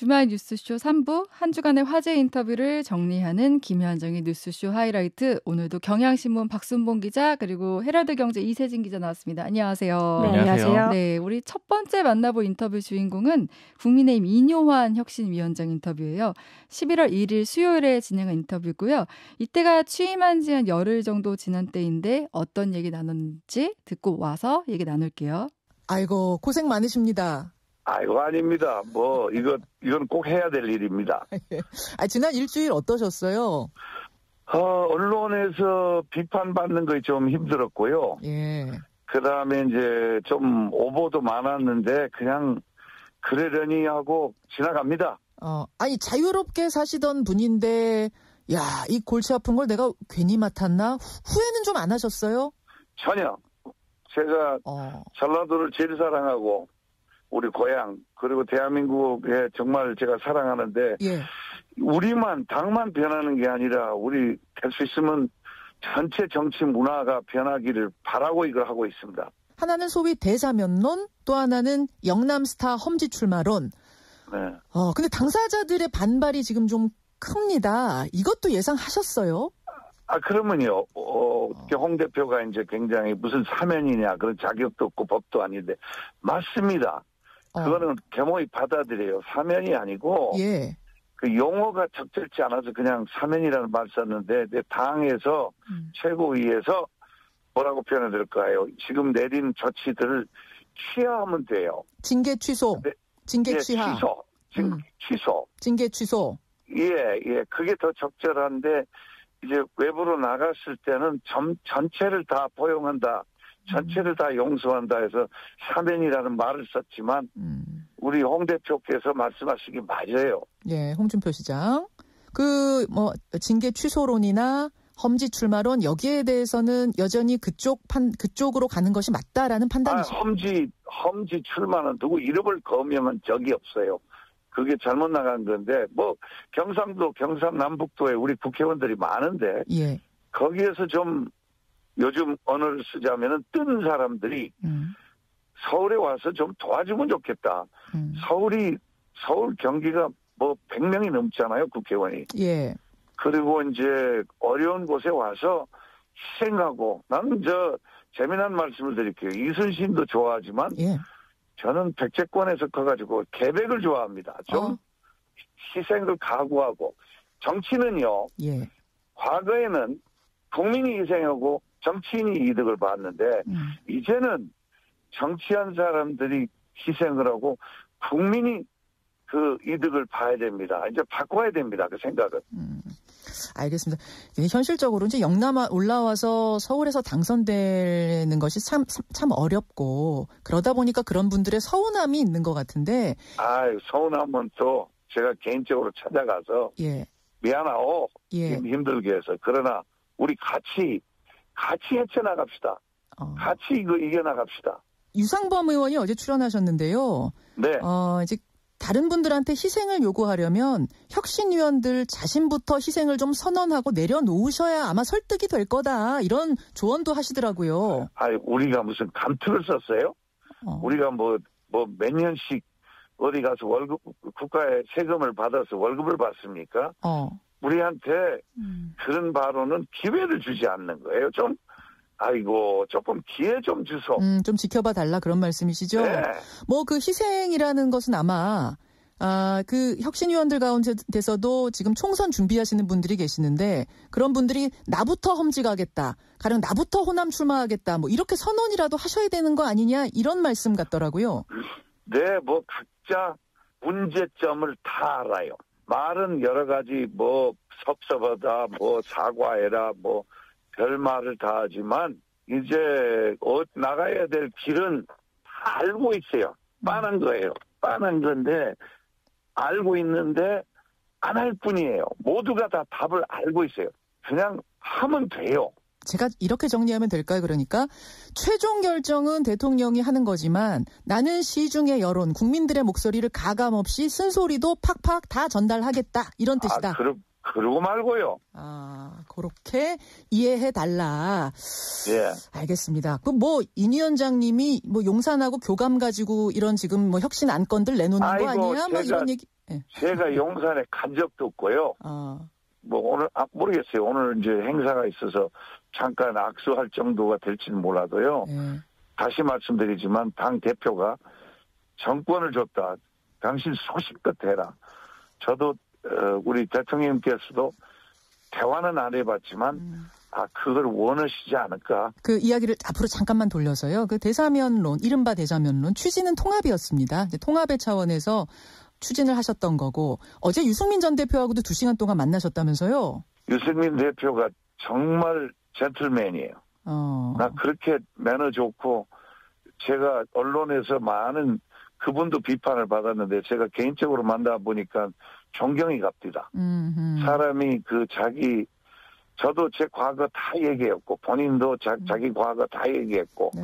주말 뉴스쇼 3부 한 주간의 화제 인터뷰를 정리하는 김현정의 뉴스쇼 하이라이트 오늘도 경향신문 박순봉 기자 그리고 헤럴드경제 이세진 기자 나왔습니다. 안녕하세요. 네, 안녕하세요. 네, 우리 첫 번째 만나볼 인터뷰 주인공은 국민의힘 이뇨환 혁신위원장 인터뷰예요. 11월 1일 수요일에 진행한 인터뷰고요. 이때가 취임한 지 한 열흘 정도 지난 때인데 어떤 얘기 나눴는지 듣고 와서 얘기 나눌게요. 아이고 고생 많으십니다. 아이고 아닙니다. 뭐 이거 이건 꼭 해야 될 일입니다. 예. 아 지난 일주일 어떠셨어요? 어, 언론에서 비판받는 게 좀 힘들었고요. 예. 그 다음에 이제 좀 오보도 많았는데 그냥 그러려니 하고 지나갑니다. 어, 아니 자유롭게 사시던 분인데 야, 이 골치 아픈 걸 내가 괜히 맡았나? 후회는 좀 안 하셨어요? 전혀. 제가 어. 전라도를 제일 사랑하고 우리 고향 그리고 대한민국에 정말 제가 사랑하는데 예. 우리만 당만 변하는 게 아니라 우리 될 수 있으면 전체 정치 문화가 변하기를 바라고 이걸 하고 있습니다. 하나는 소위 대자면론, 또 하나는 영남스타 험지 출마론. 네. 어, 근데 당사자들의 반발이 지금 좀 큽니다. 이것도 예상하셨어요? 아, 그러면요. 어, 어. 그 홍 대표가 이제 굉장히 무슨 사면이냐, 그런 자격도 없고 법도 아닌데, 맞습니다. 어. 그거는 겸허히 받아들여요. 사면이 아니고 예. 그 용어가 적절치 않아서 그냥 사면이라는 말 썼는데 내 당에서 음. 최고위에서 뭐라고 표현해드릴까요 지금 내린 조치들을 취하하면 돼요. 징계 취소. 네, 징계 예, 취하. 취소. 징, 음. 취소. 징계 취소. 예, 예. 그게 더 적절한데 이제 외부로 나갔을 때는 전, 전체를 다 포용한다. 전체를 다 용서한다 해서 사면이라는 말을 썼지만 음. 우리 홍 대표께서 말씀하시기 맞아요. 예, 홍준표 시장. 그 뭐 징계 취소론이나 험지 출마론 여기에 대해서는 여전히 그쪽 판 그쪽으로 가는 것이 맞다라는 판단이죠. 아, 험지 험지 출마는 두고 이름을 거면한 적이 없어요. 그게 잘못 나간 건데 뭐 경상도 경상남북도에 우리 국회의원들이 많은데 예. 거기에서 좀 요즘 언어를 쓰자면은 뜬 사람들이 음. 서울에 와서 좀 도와주면 좋겠다. 음. 서울이 서울 경기가 뭐 100명이 넘잖아요, 국회의원이. 예. 그리고 이제 어려운 곳에 와서 희생하고 나는 저 재미난 말씀을 드릴게요. 이순신도 좋아하지만 예. 저는 백제권에서 커가지고 개백을 좋아합니다. 좀 어. 희생을 각오하고 정치는요. 예. 과거에는 국민이 희생하고 정치인이 이득을 봤는데 음. 이제는 정치한 사람들이 희생을 하고 국민이 그 이득을 봐야 됩니다. 이제 바꿔야 됩니다. 그 생각은. 음, 알겠습니다. 현실적으로 이제 영남 올라와서 서울에서 당선되는 것이 참, 참 어렵고 그러다 보니까 그런 분들의 서운함이 있는 것 같은데. 아, 서운함은 또 제가 개인적으로 찾아가서 예. 미안하오 예. 힘들게 해서 그러나 우리 같이 같이 헤쳐나갑시다. 어. 같이 이거 이겨나갑시다. 유상범 의원이 어제 출연하셨는데요. 네. 어, 이제 다른 분들한테 희생을 요구하려면 혁신위원들 자신부터 희생을 좀 선언하고 내려놓으셔야 아마 설득이 될 거다 이런 조언도 하시더라고요. 아, 우리가 무슨 감투를 썼어요? 어. 우리가 뭐 뭐 몇 년씩 어디 가서 월급 국가의 세금을 받아서 월급을 받습니까? 어. 우리한테 음. 그런 바로는 기회를 주지 않는 거예요. 좀 아이고 조금 기회 좀 주소. 음, 좀 지켜봐 달라 그런 말씀이시죠. 네. 뭐그 희생이라는 것은 아마 아, 그 혁신위원들 가운데서도 지금 총선 준비하시는 분들이 계시는데 그런 분들이 나부터 험지가겠다 가령 나부터 호남 출마하겠다. 뭐 이렇게 선언이라도 하셔야 되는 거 아니냐 이런 말씀 같더라고요. 네, 뭐 각자 문제점을 다 알아요. 말은 여러 가지 뭐 섭섭하다, 뭐 사과해라, 뭐별 말을 다 하지만 이제 어 나가야 될 길은 다 알고 있어요. 빠는 거예요. 빠는 건데 알고 있는데 안 할 뿐이에요. 모두가 다 답을 알고 있어요. 그냥 하면 돼요. 제가 이렇게 정리하면 될까요? 그러니까 최종 결정은 대통령이 하는 거지만 나는 시중의 여론, 국민들의 목소리를 가감 없이 쓴소리도 팍팍 다 전달하겠다 이런 아, 뜻이다. 아, 그러, 그러고 말고요. 아, 그렇게 이해해 달라. 예. 알겠습니다. 그뭐이 위원장님이 뭐 용산하고 교감 가지고 이런 지금 뭐 혁신 안건들 내놓는 아이고, 거 아니야? 제가, 막 이런 얘기. 네. 제가 용산에 간 적도 없고요. 아. 뭐 오늘 아, 모르겠어요. 오늘 이제 행사가 있어서 잠깐 악수할 정도가 될지는 몰라도요. 네. 다시 말씀드리지만 당 대표가 정권을 줬다. 당신 소식껏 해라. 저도 어, 우리 대통령님께서도 대화는 안 해봤지만 음. 아 그걸 원하시지 않을까. 그 이야기를 앞으로 잠깐만 돌려서요. 그 대사면론, 이른바 대사면론 취지는 통합이었습니다. 통합의 차원에서 추진을 하셨던 거고 어제 유승민 전 대표하고도 두 시간 동안 만나셨다면서요. 유승민 대표가 정말 젠틀맨이에요. 어. 나 그렇게 매너 좋고 제가 언론에서 많은 그분도 비판을 받았는데 제가 개인적으로 만나 보니까 존경이 갑니다 음흠. 사람이 그 자기 저도 제 과거 다 얘기했고 본인도 자, 음. 기 과거 다 얘기했고 네.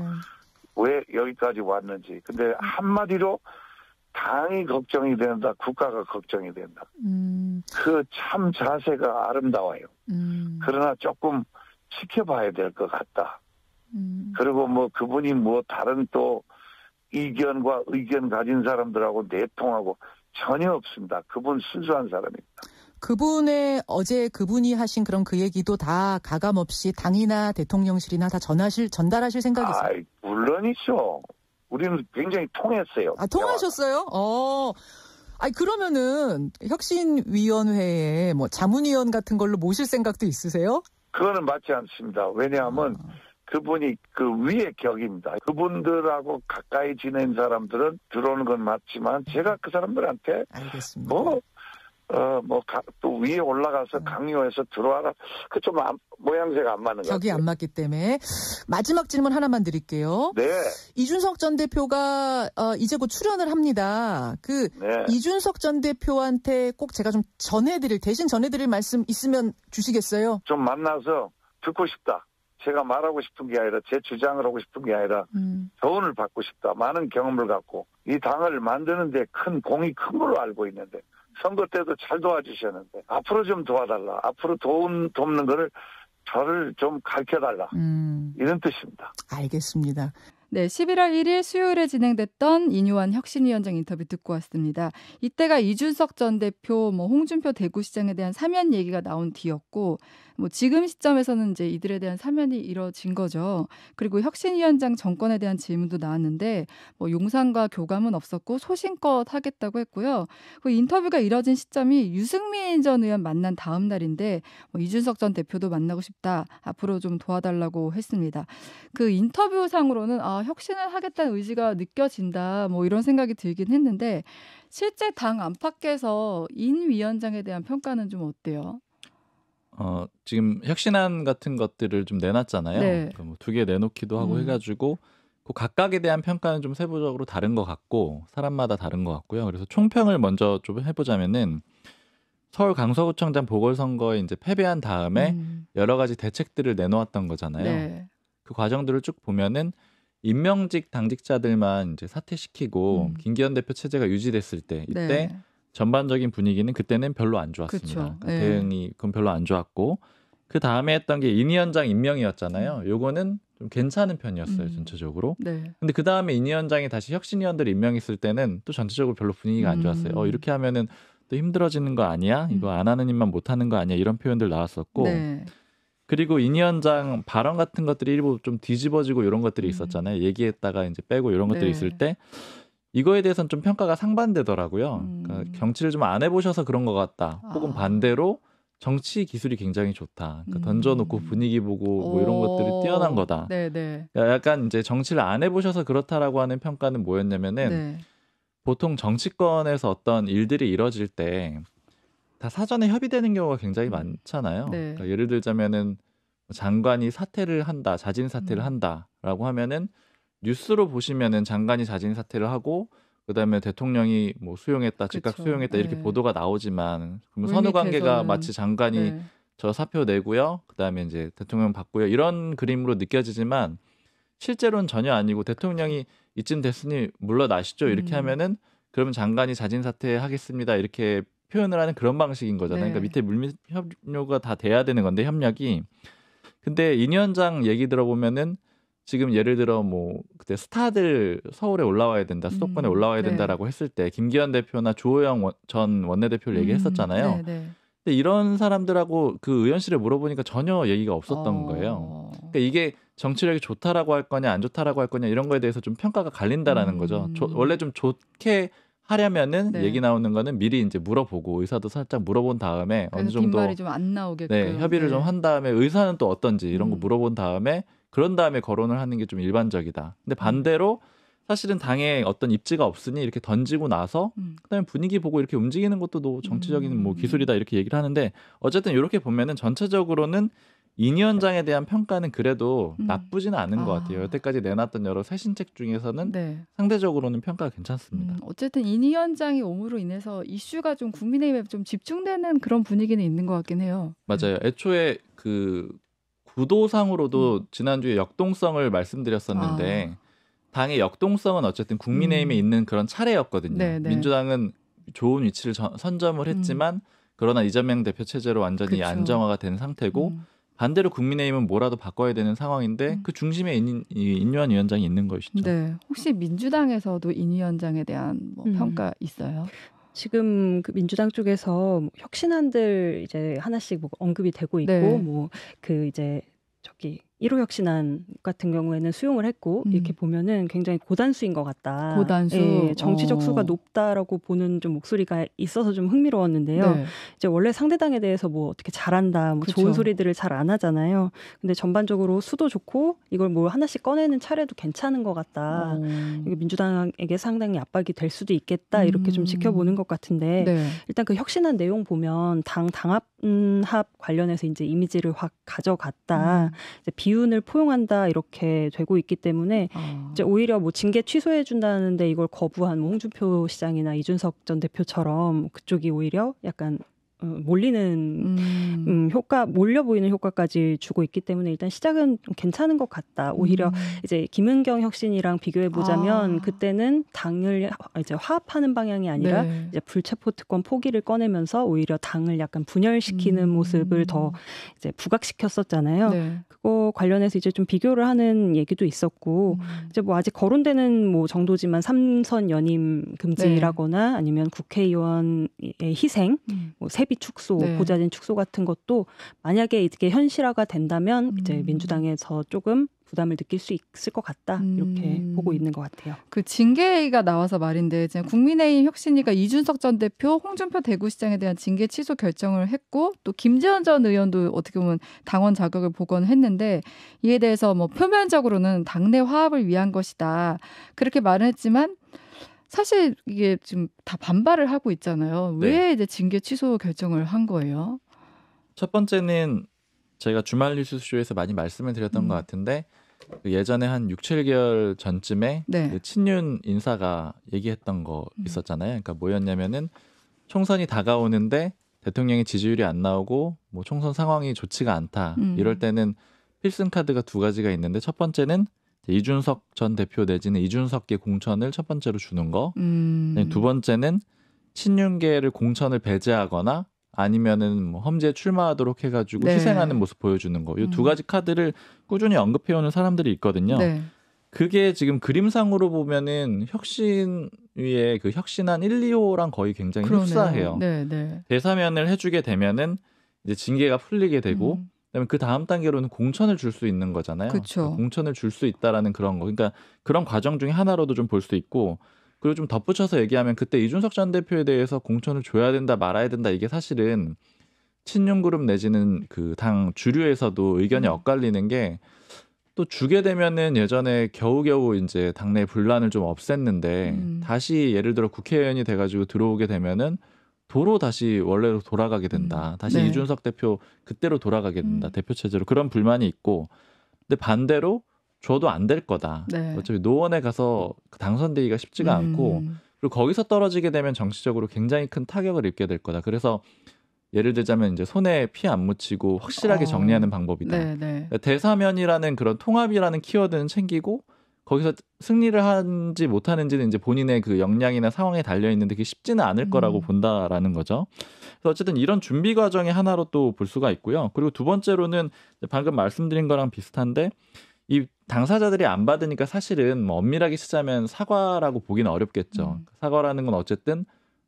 왜 여기까지 왔는지 근데 음. 한마디로 당이 걱정이 된다 국가가 걱정이 된다 음. 그참 자세가 아름다워요 음. 그러나 조금 지켜봐야 될 것 같다. 음. 그리고 뭐 그분이 뭐 다른 또 이견과 의견 가진 사람들하고 내통하고 전혀 없습니다. 그분 순수한 사람입니다. 그분의 어제 그분이 하신 그런 그 얘기도 다 가감 없이 당이나 대통령실이나 다 전하실 전달하실 생각이세요? 아, 물론이죠. 우리는 굉장히 통했어요. 아, 통하셨어요? 어. 아니 그러면은 혁신위원회에 뭐 자문위원 같은 걸로 모실 생각도 있으세요? 그거는 맞지 않습니다. 왜냐하면 아. 그분이 그 위의 격입니다. 그분들하고 가까이 지낸 사람들은 들어오는 건 맞지만 제가 그 사람들한테 알겠습니다. 뭐 어뭐또 위에 올라가서 음. 강요해서 들어와라 그좀 모양새가 안 맞는 거예요. 격이 안 맞기 때문에 마지막 질문 하나만 드릴게요. 네. 이준석 전 대표가 어, 이제 곧 출연을 합니다. 그 네. 이준석 전 대표한테 꼭 제가 좀 전해드릴 대신 전해드릴 말씀 있으면 주시겠어요? 좀 만나서 듣고 싶다. 제가 말하고 싶은 게 아니라 제 주장을 하고 싶은 게 아니라 음. 조언을 받고 싶다. 많은 경험을 갖고 이 당을 만드는데 큰 공이 큰 걸로 알고 있는데 선거 때도 잘 도와주셨는데 앞으로 좀 도와달라. 앞으로 도움 돕는 거를 저를 좀 가르쳐달라. 음. 이런 뜻입니다. 알겠습니다. 네, 11월 1일 수요일에 진행됐던 이뇨환 혁신위원장 인터뷰 듣고 왔습니다. 이때가 이준석 전 대표, 뭐 홍준표 대구시장에 대한 사면 얘기가 나온 뒤였고 뭐 지금 시점에서는 이제 이들에 대한 사면이 이뤄진 거죠. 그리고 혁신위원장 정권에 대한 질문도 나왔는데 뭐 용산과 교감은 없었고 소신껏 하겠다고 했고요. 그 인터뷰가 이뤄진 시점이 유승민 전 의원 만난 다음 날인데 뭐 이준석 전 대표도 만나고 싶다. 앞으로 좀 도와달라고 했습니다. 그 인터뷰상으로는 아 혁신을 하겠다는 의지가 느껴진다. 뭐 이런 생각이 들긴 했는데 실제 당 안팎에서 인 위원장에 대한 평가는 좀 어때요? 지금 혁신안 같은 것들을 좀 내놨잖아요. 네. 그러니까 뭐 두개 내놓기도 하고 음. 해가지고 그 각각에 대한 평가는 좀 세부적으로 다른 것 같고 사람마다 다른 것 같고요. 그래서 총평을 먼저 좀 해보자면은 서울 강서구청장 보궐선거에 이제 패배한 다음에 음. 여러 가지 대책들을 내놓았던 거잖아요. 네. 그 과정들을 쭉 보면은 임명직 당직자들만 이제 사퇴시키고 음. 김기현 대표 체제가 유지됐을 때 이때 네. 전반적인 분위기는 그때는 별로 안 좋았습니다. 그쵸. 그 대응이 예. 그건 별로 안 좋았고 그 다음에 했던 게 인위원장 임명이었잖아요. 음. 요거는 좀 괜찮은 편이었어요 음. 전체적으로. 네. 근데 그 다음에 인위원장이 다시 혁신위원들 임명했을 때는 또 전체적으로 별로 분위기가 안 좋았어요. 어, 음. 어 이렇게 하면은 또 힘들어지는 거 아니야? 음. 이거 안 하는 일만 못 하는 거 아니야? 이런 표현들 나왔었고. 네. 그리고 인위원장 발언 같은 것들이 일부 좀 뒤집어지고 이런 것들이 음. 있었잖아요. 얘기했다가 이제 빼고 이런 것들이 네. 있을 때 이거에 대해서는 좀 평가가 상반되더라고요. 음. 그러니까 경치를좀 안 해보셔서 그런 것 같다. 혹은 아. 반대로 정치 기술이 굉장히 좋다. 그러니까 음. 던져놓고 분위기 보고 뭐 이런 것들이 뛰어난 거다. 네, 네. 그러니까 약간 이제 정치를 안 해보셔서 그렇다라고 하는 평가는 뭐였냐면은 네. 보통 정치권에서 어떤 일들이 이뤄질 때 다 사전에 협의되는 경우가 굉장히 음. 많잖아요. 네. 그러니까 예를 들자면은 뭐 장관이 사퇴를 한다, 자진 사퇴를 음. 한다라고 하면은 뉴스로 보시면은 장관이 자진 사퇴를 하고 그다음에 대통령이 뭐 수용했다, 그쵸. 즉각 수용했다 이렇게 네. 보도가 나오지만 그럼 선후 관계가 마치 장관이 네. 저 사표 내고요. 그다음에 이제 대통령 받고요. 이런 그림으로 느껴지지만 실제로는 전혀 아니고 대통령이 이쯤 됐으니 물러나시죠. 이렇게 음. 하면은 그러면 장관이 자진 사퇴하겠습니다. 이렇게 표현을 하는 그런 방식인 거잖아요. 그러니까 네. 그러니까 밑에 물밑 협력이다 돼야 되는 건데 협력이 근데 이 위원장 얘기 들어보면은 지금 예를 들어 뭐 그때 스타들 서울에 올라와야 된다 수도권에 음, 올라와야 네. 된다라고 했을 때 김기현 대표나 주호영 원, 전 원내대표를 음, 얘기했었잖아요. 네, 네. 근데 이런 사람들하고 그 의원실에 물어보니까 전혀 얘기가 없었던 어... 거예요. 그러니까 이게 정치력이 좋다라고 할 거냐 안 좋다라고 할 거냐 이런 거에 대해서 좀 평가가 갈린다라는 음, 거죠. 조, 음. 원래 좀 좋게 하려면은 네. 얘기 나오는 거는 미리 이제 물어보고 의사도 살짝 물어본 다음에 어느 정도 네, 협의를 네. 좀한 다음에 의사는 또 어떤지 이런 거 음. 물어본 다음에 그런 다음에 거론을 하는 게 좀 일반적이다. 근데 음. 반대로 사실은 당에 어떤 입지가 없으니 이렇게 던지고 나서 음. 그다음에 분위기 보고 이렇게 움직이는 것도 또 정치적인 뭐 음. 기술이다 이렇게 얘기를 하는데 어쨌든 이렇게 보면은 전체적으로는 이위원장에 대한 평가는 그래도 음. 나쁘지는 않은 아. 것 같아요. 여태까지 내놨던 여러 새신책 중에서는 네. 상대적으로는 평가가 괜찮습니다. 음, 어쨌든 이위원장이 오므로 인해서 이슈가 좀 국민의힘에 좀 집중되는 그런 분위기는 있는 것 같긴 해요. 맞아요. 애초에 그 구도상으로도 음. 지난주에 역동성을 말씀드렸었는데 아. 당의 역동성은 어쨌든 국민의힘에 음. 있는 그런 차례였거든요. 네네. 네. 민주당은 좋은 위치를 저, 선점을 음. 했지만 음. 그러나 이재명 대표 체제로 완전히 그쵸. 안정화가 된 상태고 음. 반대로 국민의힘은 뭐라도 바꿔야 되는 상황인데 음. 그 중심에 인, 인유한 위원장이 있는 것이죠. 네. 혹시 민주당에서도 인 위원장에 대한 뭐 평가 있어요? 지금 그 민주당 쪽에서 뭐 혁신안들 이제 하나씩 뭐 언급이 되고 있고 네. 뭐그 이제 1호 혁신안 같은 경우에는 수용을 했고 음. 이렇게 보면은 굉장히 고단수인 것 같다. 고단수. 예, 정치적 어. 수가 높다라고 보는 좀 목소리가 있어서 좀 흥미로웠는데요. 네. 이제 원래 상대당에 대해서 뭐 어떻게 잘한다, 뭐 그쵸. 그렇죠. 좋은 소리들을 잘 안 하잖아요. 근데 전반적으로 수도 좋고 이걸 뭐 하나씩 꺼내는 차례도 괜찮은 것 같다. 어. 이게 민주당에게 상당히 압박이 될 수도 있겠다 이렇게 좀 음. 지켜보는 것 같은데 네. 일단 그혁신한 내용 보면 당 당합 음, 관련해서 이제 이미지를 확 가져갔다. 음. 이제 기운을 포용한다 이렇게 되고 있기 때문에 아. 이제 오히려 뭐 징계 취소해 준다는데 이걸 거부한 뭐 홍준표 시장이나 이준석 전 대표처럼 그쪽이 오히려 약간 어, 몰리는 음. 음. 효과 몰려 보이는 효과까지 주고 있기 때문에 일단 시작은 괜찮은 것 같다. 오히려 음. 이제 김은경 혁신이랑 비교해 보자면 아. 그때는 당을 이제 화합하는 방향이 아니라 네. 이제 불체포 특권 포기를 꺼내면서 오히려 당을 약간 분열시키는 음. 모습을 더 이제 부각시켰었잖아요. 네. 그거 관련해서 이제 좀 비교를 하는 얘기도 있었고 음. 이제 뭐 아직 거론되는 뭐 정도지만 삼선 연임 금지라거나 네. 아니면 국회의원의 희생, 음. 뭐 세비 축소, 네. 보좌진 축소 같은 것도 만약에 이게 현실화가 된다면 음. 이제 민주당에서 조금 부담을 느낄 수 있을 것 같다 이렇게 음. 보고 있는 것 같아요. 그 징계가 나와서 말인데 지금 국민의힘 혁신위가 이준석 전 대표, 홍준표 대구시장에 대한 징계 취소 결정을 했고 또 김재현 전 의원도 어떻게 보면 당원 자격을 복원했는데 이에 대해서 뭐 표면적으로는 당내 화합을 위한 것이다 그렇게 말을 했지만 사실 이게 지금 다 반발을 하고 있잖아요. 네. 왜 이제 징계 취소 결정을 한 거예요? 첫 번째는 저희가 주말 뉴스쇼에서 많이 말씀을 드렸던 음. 것 같은데 그 예전에 한 6, 7개월 전쯤에 네. 그 친윤 인사가 얘기했던 거 음. 있었잖아요. 그러니까 뭐였냐면은 총선이 다가오는데 대통령의 지지율이 안 나오고 뭐 총선 상황이 좋지가 않다. 음. 이럴 때는 필승 카드가 두 가지가 있는데 첫 번째는 이준석 전 대표 내지는 이준석계 공천을 첫 번째로 주는 거. 음. 두 번째는 친윤계를 공천을 배제하거나 아니면은 뭐 험지에 출마하도록 해가지고 네. 희생하는 모습 보여주는 거. 이두 음. 가지 카드를 꾸준히 언급해오는 사람들이 있거든요. 네. 그게 지금 그림상으로 보면은 혁신 위에 그 혁신한 1, 2호랑 거의 굉장히 그러네요. 흡사해요. 네, 네, 대사면을 해주게 되면은 이제 징계가 풀리게 되고 음. 그다음에 그 다음 단계로는 공천을 줄 수 있는 거잖아요. 그러 그러니까 공천을 줄 수 있다라는 그런 거. 그러니까 그런 과정 중에 하나로도 좀 볼 수 있고 그리고 좀 덧붙여서 얘기하면 그때 이준석 전 대표에 대해서 공천을 줘야 된다 말아야 된다 이게 사실은 친윤 그룹 내지는 그 당 주류에서도 의견이 음. 엇갈리는 게 또 주게 되면은 예전에 겨우겨우 이제 당내 분란을 좀 없앴는데 음. 다시 예를 들어 국회의원이 돼가지고 들어오게 되면은 도로 다시 원래로 돌아가게 된다. 음. 다시 네. 이준석 대표 그때로 돌아가게 된다. 음. 대표 체제로 그런 불만이 있고, 근데 반대로 줘도 안 될 거다. 네. 어차피 노원에 가서 당선되기가 쉽지가 음. 않고, 그리고 거기서 떨어지게 되면 정치적으로 굉장히 큰 타격을 입게 될 거다. 그래서 예를 들자면 이제 손에 피 안 묻히고 확실하게 어. 정리하는 방법이다. 네, 그 대사면이라는 그런 통합이라는 키워드는 챙기고 거기서 승리를 하지 못하는지는 이제 본인의 그 역량이나 상황에 달려 있는데 그게 쉽지는 않을 거라고 음. 본다라는 거죠. 그래서 어쨌든 이런 준비 과정의 하나로 또 볼 수가 있고요. 그리고 두 번째로는 방금 말씀드린 거랑 비슷한데 이 당사자들이 안 받으니까 사실은 뭐 엄밀하게 쓰자면 사과라고 보기는 어렵겠죠. 음. 그러니까 사과라는 건 어쨌든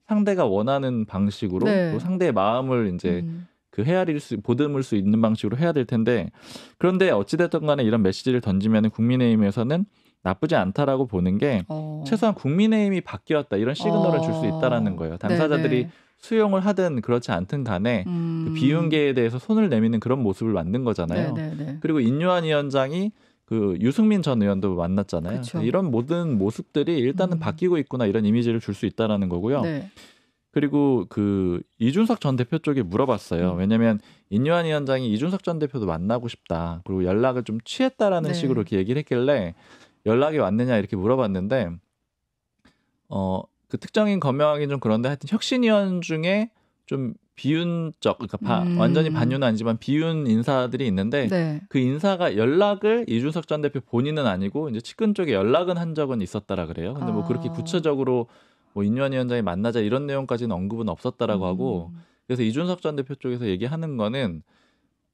상대가 원하는 방식으로 네. 또 상대의 마음을 이제 음. 그 헤아릴 수 보듬을 수 있는 방식으로 해야 될 텐데 그런데 어찌됐든 간에 이런 메시지를 던지면 국민의힘에서는 나쁘지 않다라고 보는 게 어. 최소한 국민의힘이 바뀌었다 이런 시그널을 어. 줄수 있다라는 거예요. 당사자들이 네네. 수용을 하든 그렇지 않든 간에 그 음. 그 비윤계에 대해서 손을 내미는 그런 모습을 만든 거잖아요. 네네네. 그리고 인유한 위원장이 그 유승민 전 의원도 만났잖아요. 그쵸. 이런 모든 모습들이 일단은 음. 바뀌고 있구나 이런 이미지를 줄 수 있다라는 거고요. 네. 그리고 그 이준석 전 대표 쪽에 물어봤어요. 음. 왜냐하면 인유한 위원장이 이준석 전 대표도 만나고 싶다. 그리고 연락을 좀 취했다라는 네. 식으로 이렇게 얘기를 했길래 연락이 왔느냐 이렇게 물어봤는데 어 그 특정인 검명하기는 좀 그런데 하여튼 혁신위원 중에 좀 비윤적 그러니까 바, 음. 완전히 반윤은 아니지만 비윤 인사들이 있는데 네. 그 인사가 연락을 이준석 전 대표 본인은 아니고 이제 측근 쪽에 연락은 한 적은 있었다라 그래요. 근데 아. 뭐 그렇게 아. 구체적으로 뭐인위원 위원장이 만나자 이런 내용까지는 언급은 없었다라고 음. 하고 그래서 이준석 전 대표 쪽에서 얘기하는 거는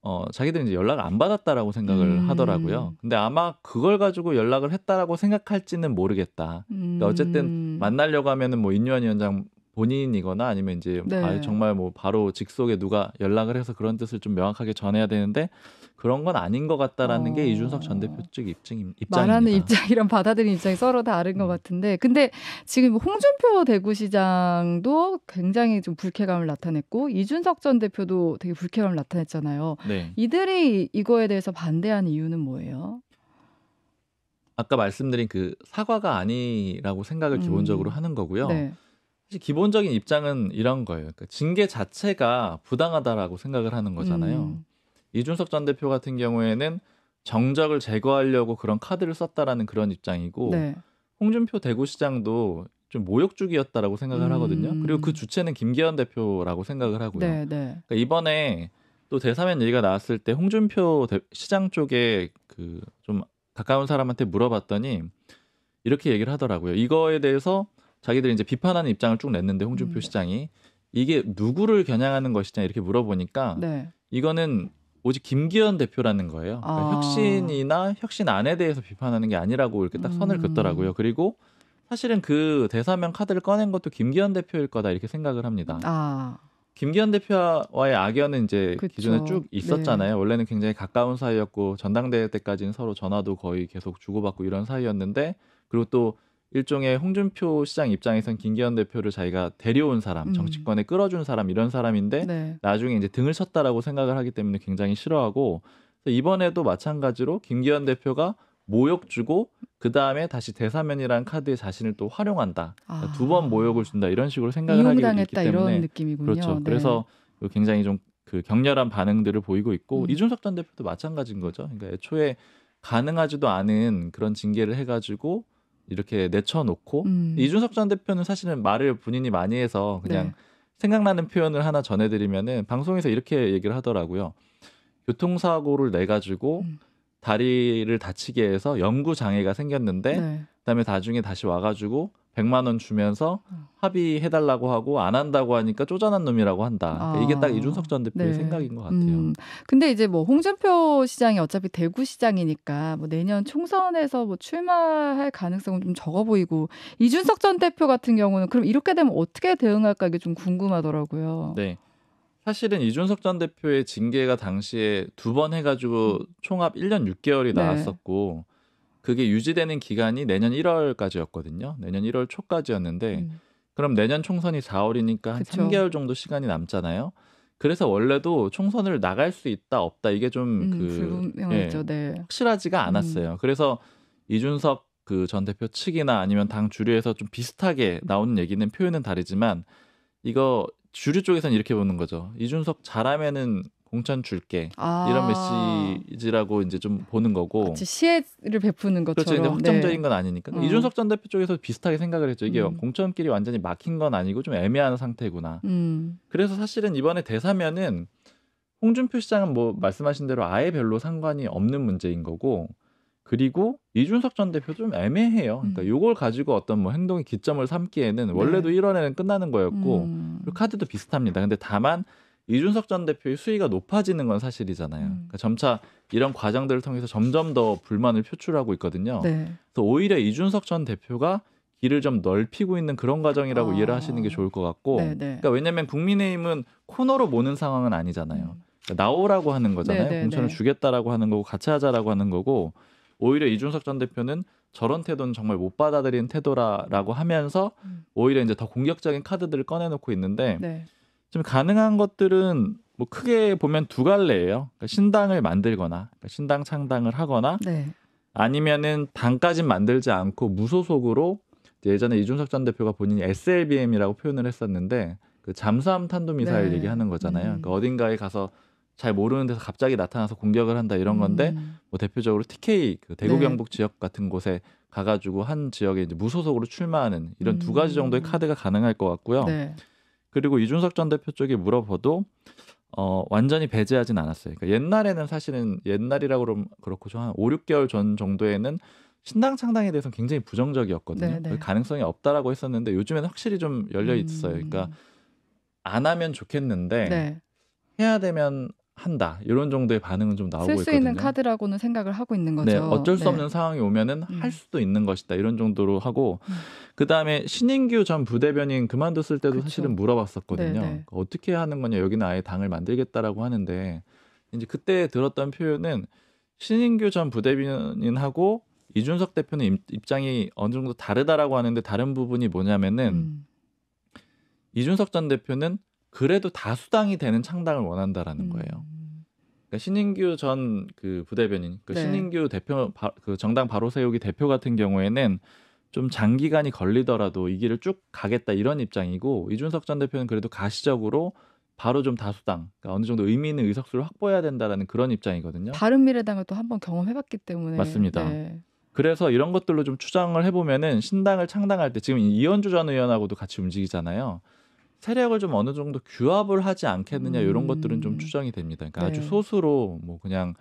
어, 자기들은 이제 연락을 안 받았다라고 생각을 음. 하더라고요. 근데 아마 그걸 가지고 연락을 했다라고 생각할지는 모르겠다. 그러니까 음. 그 어쨌든 만나려고 하면은 뭐 인유한 위원장 본인이거나 아니면 이제 네. 아, 정말 뭐 바로 직속에 누가 연락을 해서 그런 뜻을 좀 명확하게 전해야 되는데 그런 건 아닌 것 같다라는 어... 게 이준석 전 대표 측 입증 입장입니다. 말하는 입장이랑 받아들이는 입장이 서로 다른 것 음. 같은데, 근데 지금 홍준표 대구시장도 굉장히 좀 불쾌감을 나타냈고 이준석 전 대표도 되게 불쾌감을 나타냈잖아요. 네. 이들이 이거에 대해서 반대한 이유는 뭐예요? 아까 말씀드린 그 사과가 아니라고 생각을 음. 기본적으로 하는 거고요. 네. 사실 기본적인 입장은 이런 거예요. 그러니까 징계 자체가 부당하다라고 생각을 하는 거잖아요. 음. 이준석 전 대표 같은 경우에는 정적을 제거하려고 그런 카드를 썼다라는 그런 입장이고 네. 홍준표 대구시장도 좀 모욕주기였다라고 생각을 음. 하거든요. 그리고 그 주체는 김기현 대표라고 생각을 하고요. 네, 네. 그러니까 이번에 또 대사면 얘기가 나왔을 때 홍준표 대, 시장 쪽에 그 좀 가까운 사람한테 물어봤더니 이렇게 얘기를 하더라고요. 이거에 대해서 자기들이 이제 비판하는 입장을 쭉 냈는데 홍준표 음. 시장이 이게 누구를 겨냥하는 것이냐 이렇게 물어보니까 네. 이거는 오직 김기현 대표라는 거예요. 그러니까 아. 혁신이나 혁신 안에 대해서 비판하는 게 아니라고 이렇게 딱 선을 음. 긋더라고요. 그리고 사실은 그 대사명 카드를 꺼낸 것도 김기현 대표일 거다 이렇게 생각을 합니다. 아. 김기현 대표와의 악연은 이제 그쵸. 기존에 쭉 있었잖아요. 네. 원래는 굉장히 가까운 사이였고 전당대회 때까지는 서로 전화도 거의 계속 주고받고 이런 사이였는데 그리고 또 일종의 홍준표 시장 입장에선 김기현 대표를 자기가 데려온 사람, 음. 정치권에 끌어준 사람 이런 사람인데 네. 나중에 이제 등을 쳤다라고 생각을 하기 때문에 굉장히 싫어하고 그래서 이번에도 마찬가지로 김기현 대표가 모욕 주고 그 다음에 다시 대사면이라는 카드에 자신을 또 활용한다. 그러니까 아. 두번 모욕을 준다 이런 식으로 생각을 하게 됐기 때문에 이런 느낌이군요. 그렇죠. 네. 그래서 그 굉장히 좀 그 격렬한 반응들을 보이고 있고 음. 이준석 전 대표도 마찬가지인 거죠. 그러니까 애초에 가능하지도 않은 그런 징계를 해가지고 이렇게 내쳐놓고 음. 이준석 전 대표는 사실은 말을 본인이 많이 해서 그냥 네. 생각나는 표현을 하나 전해드리면은 방송에서 이렇게 얘기를 하더라고요. 교통사고를 내 가지고 음. 다리를 다치게 해서 영구 장애가 생겼는데 네. 그다음에 나중에 다시 와가지고 1 0 0만원 주면서 음. 합의해 달라고 하고 안 한다고 하니까 쪼잔한 놈이라고 한다. 그 이게 딱 이준석 전 대표의 네. 생각인 것 같아요. 음. 근데 이제 뭐 홍준표 시장이 어차피 대구 시장이니까 뭐 내년 총선에서 뭐 출마할 가능성은 좀 적어 보이고 이준석 전 대표 같은 경우는 그럼 이렇게 되면 어떻게 대응할까 이게 좀 궁금하더라고요. 네. 사실은 이준석 전 대표의 징계가 당시에 두 번 해가지고 음. 총합 1년 6개월이 나왔었고 네. 그게 유지되는 기간이 내년 1월까지였거든요. 내년 1월 초까지였는데 음. 그럼 내년 총선이 4월이니까 한 그쵸. 3개월 정도 시간이 남잖아요. 그래서 원래도 총선을 나갈 수 있다 없다 이게 좀그 음, 그 예, 네. 확실하지가 음. 않았어요. 음. 그래서 이준석 그 전 대표 측이나 아니면 당 주류에서 좀 비슷하게 나오는 얘기는 표현은 다르지만 이거 주류 쪽에서는 이렇게 보는 거죠. 이준석 잘하면은 공천 줄게 아. 이런 메시지라고 이제 좀 보는 거고 그치, 시혜를 베푸는 그렇죠. 것처럼 그렇죠. 확정적인 네. 건 아니니까 어. 이준석 전 대표 쪽에서 비슷하게 생각을 했죠. 이게 음. 공천길이 완전히 막힌 건 아니고 좀 애매한 상태구나. 음. 그래서 사실은 이번에 대사면은 홍준표 시장은 뭐 말씀하신 대로 아예 별로 상관이 없는 문제인 거고 그리고 이준석 전 대표 좀 애매해요. 그러니까 음. 요걸 가지고 어떤 뭐 행동의 기점을 삼기에는 네. 원래도 네. 1월에는 끝나는 거였고 음. 카드도 비슷합니다. 근데 다만 이준석 전 대표의 수위가 높아지는 건 사실이잖아요. 음. 그러니까 점차 이런 과정들을 통해서 점점 더 불만을 표출하고 있거든요. 네. 그래서 오히려 이준석 전 대표가 길을 좀 넓히고 있는 그런 과정이라고 아. 이해를 하시는 게 좋을 것 같고, 네, 네. 그러니까 왜냐하면 국민의힘은 코너로 모는 상황은 아니잖아요. 음. 그러니까 나오라고 하는 거잖아요. 네네네. 네, 공천을 주겠다라고 하는 거고 같이 하자라고 하는 거고, 오히려 이준석 전 대표는 저런 태도는 정말 못받아들인 태도라라고 하면서 음. 오히려 이제 더 공격적인 카드들을 꺼내놓고 있는데. 네. 지금 가능한 것들은 뭐 크게 보면 두 갈래예요. 그러니까 신당을 만들거나 그러니까 신당 창당을 하거나 네. 아니면은 당까진 만들지 않고 무소속으로 예전에 이준석 전 대표가 본인이 SLBM이라고 표현을 했었는데 그 잠수함 탄도미사일 네. 얘기하는 거잖아요. 음. 그러니까 어딘가에 가서 잘 모르는 데서 갑자기 나타나서 공격을 한다 이런 건데 음. 뭐 대표적으로 TK 그 대구 네. 경북 지역 같은 곳에 가가지고 한 지역에 이제 무소속으로 출마하는 이런 음. 두 가지 음. 정도의 카드가 가능할 것 같고요. 네. 그리고 이준석 전 대표 쪽에 물어봐도 어, 완전히 배제하진 않았어요. 그러니까 옛날에는 사실은 옛날이라고 그럼 그렇고 한 5, 6개월 전 정도에는 신당 창당에 대해서 는 굉장히 부정적이었거든요. 네, 네. 그 가능성이 없다라고 했었는데 요즘에는 확실히 좀 열려 있어요. 그러니까 음. 안 하면 좋겠는데 네. 해야 되면 한다 이런 정도의 반응은 좀 나오고 있거든요. 쓸수 있는 카드라고는 생각을 하고 있는 네, 거죠. 네, 어쩔 수 네. 없는 상황이 오면은 할 음. 수도 있는 것이다 이런 정도로 하고 음. 그 다음에 신인규 전 부대변인 그만뒀을 때도 그쵸. 사실은 물어봤었거든요. 네네. 네. 그러니까 어떻게 하는 거냐 여기는 아예 당을 만들겠다라고 하는데 이제 그때 들었던 표현은 신인규 전 부대변인하고 이준석 대표는 입장이 어느 정도 다르다라고 하는데 다른 부분이 뭐냐면은 음. 이준석 전 대표는 그래도 다수당이 되는 창당을 원한다라는 음. 거예요. 그러니까 신인규 전 그 부대변인, 그 네. 신인규 대표 그 정당 바로 세우기 대표 같은 경우에는 좀 장기간이 걸리더라도 이 길을 쭉 가겠다 이런 입장이고 이준석 전 대표는 그래도 가시적으로 바로 좀 다수당 그러니까 어느 정도 의미 있는 의석수를 확보해야 된다라는 그런 입장이거든요. 바른미래당을 또 한번 경험해봤기 때문에 맞습니다. 네. 그래서 이런 것들로 좀 추정을 해보면은 신당을 창당할 때 지금 이현주 전 의원하고도 같이 움직이잖아요. 세력을 좀 어느 정도 규합을 하지 않겠느냐 이런 음. 것들은 좀 추정이 됩니다. 그러니까 네. 아주 소수로 뭐 그냥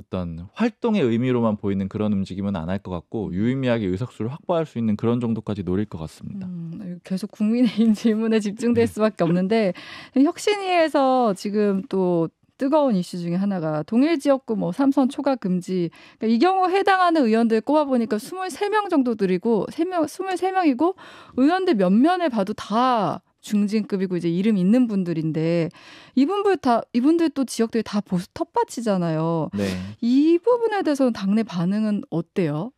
어떤 활동의 의미로만 보이는 그런 움직임은 안 할 것 같고 유의미하게 의석수를 확보할 수 있는 그런 정도까지 노릴 것 같습니다. 음, 아, 계속 국민의힘 질문에 집중될 네. 수밖에 없는데 혁신위에서 지금 또 뜨거운 이슈 중에 하나가 동일 지역구 뭐 삼선 초과 금지. 그러니까 이 경우 해당하는 의원들 꼽아 보니까 23명 정도 들이고 3명 23명이고 의원들 몇 면을 봐도 다 중진급이고 이제 이름 있는 분들인데 이분들 다 이분들 또 지역들이 다 보수 텃밭이잖아요. 네. 이 부분에 대해서는 당내 반응은 어때요?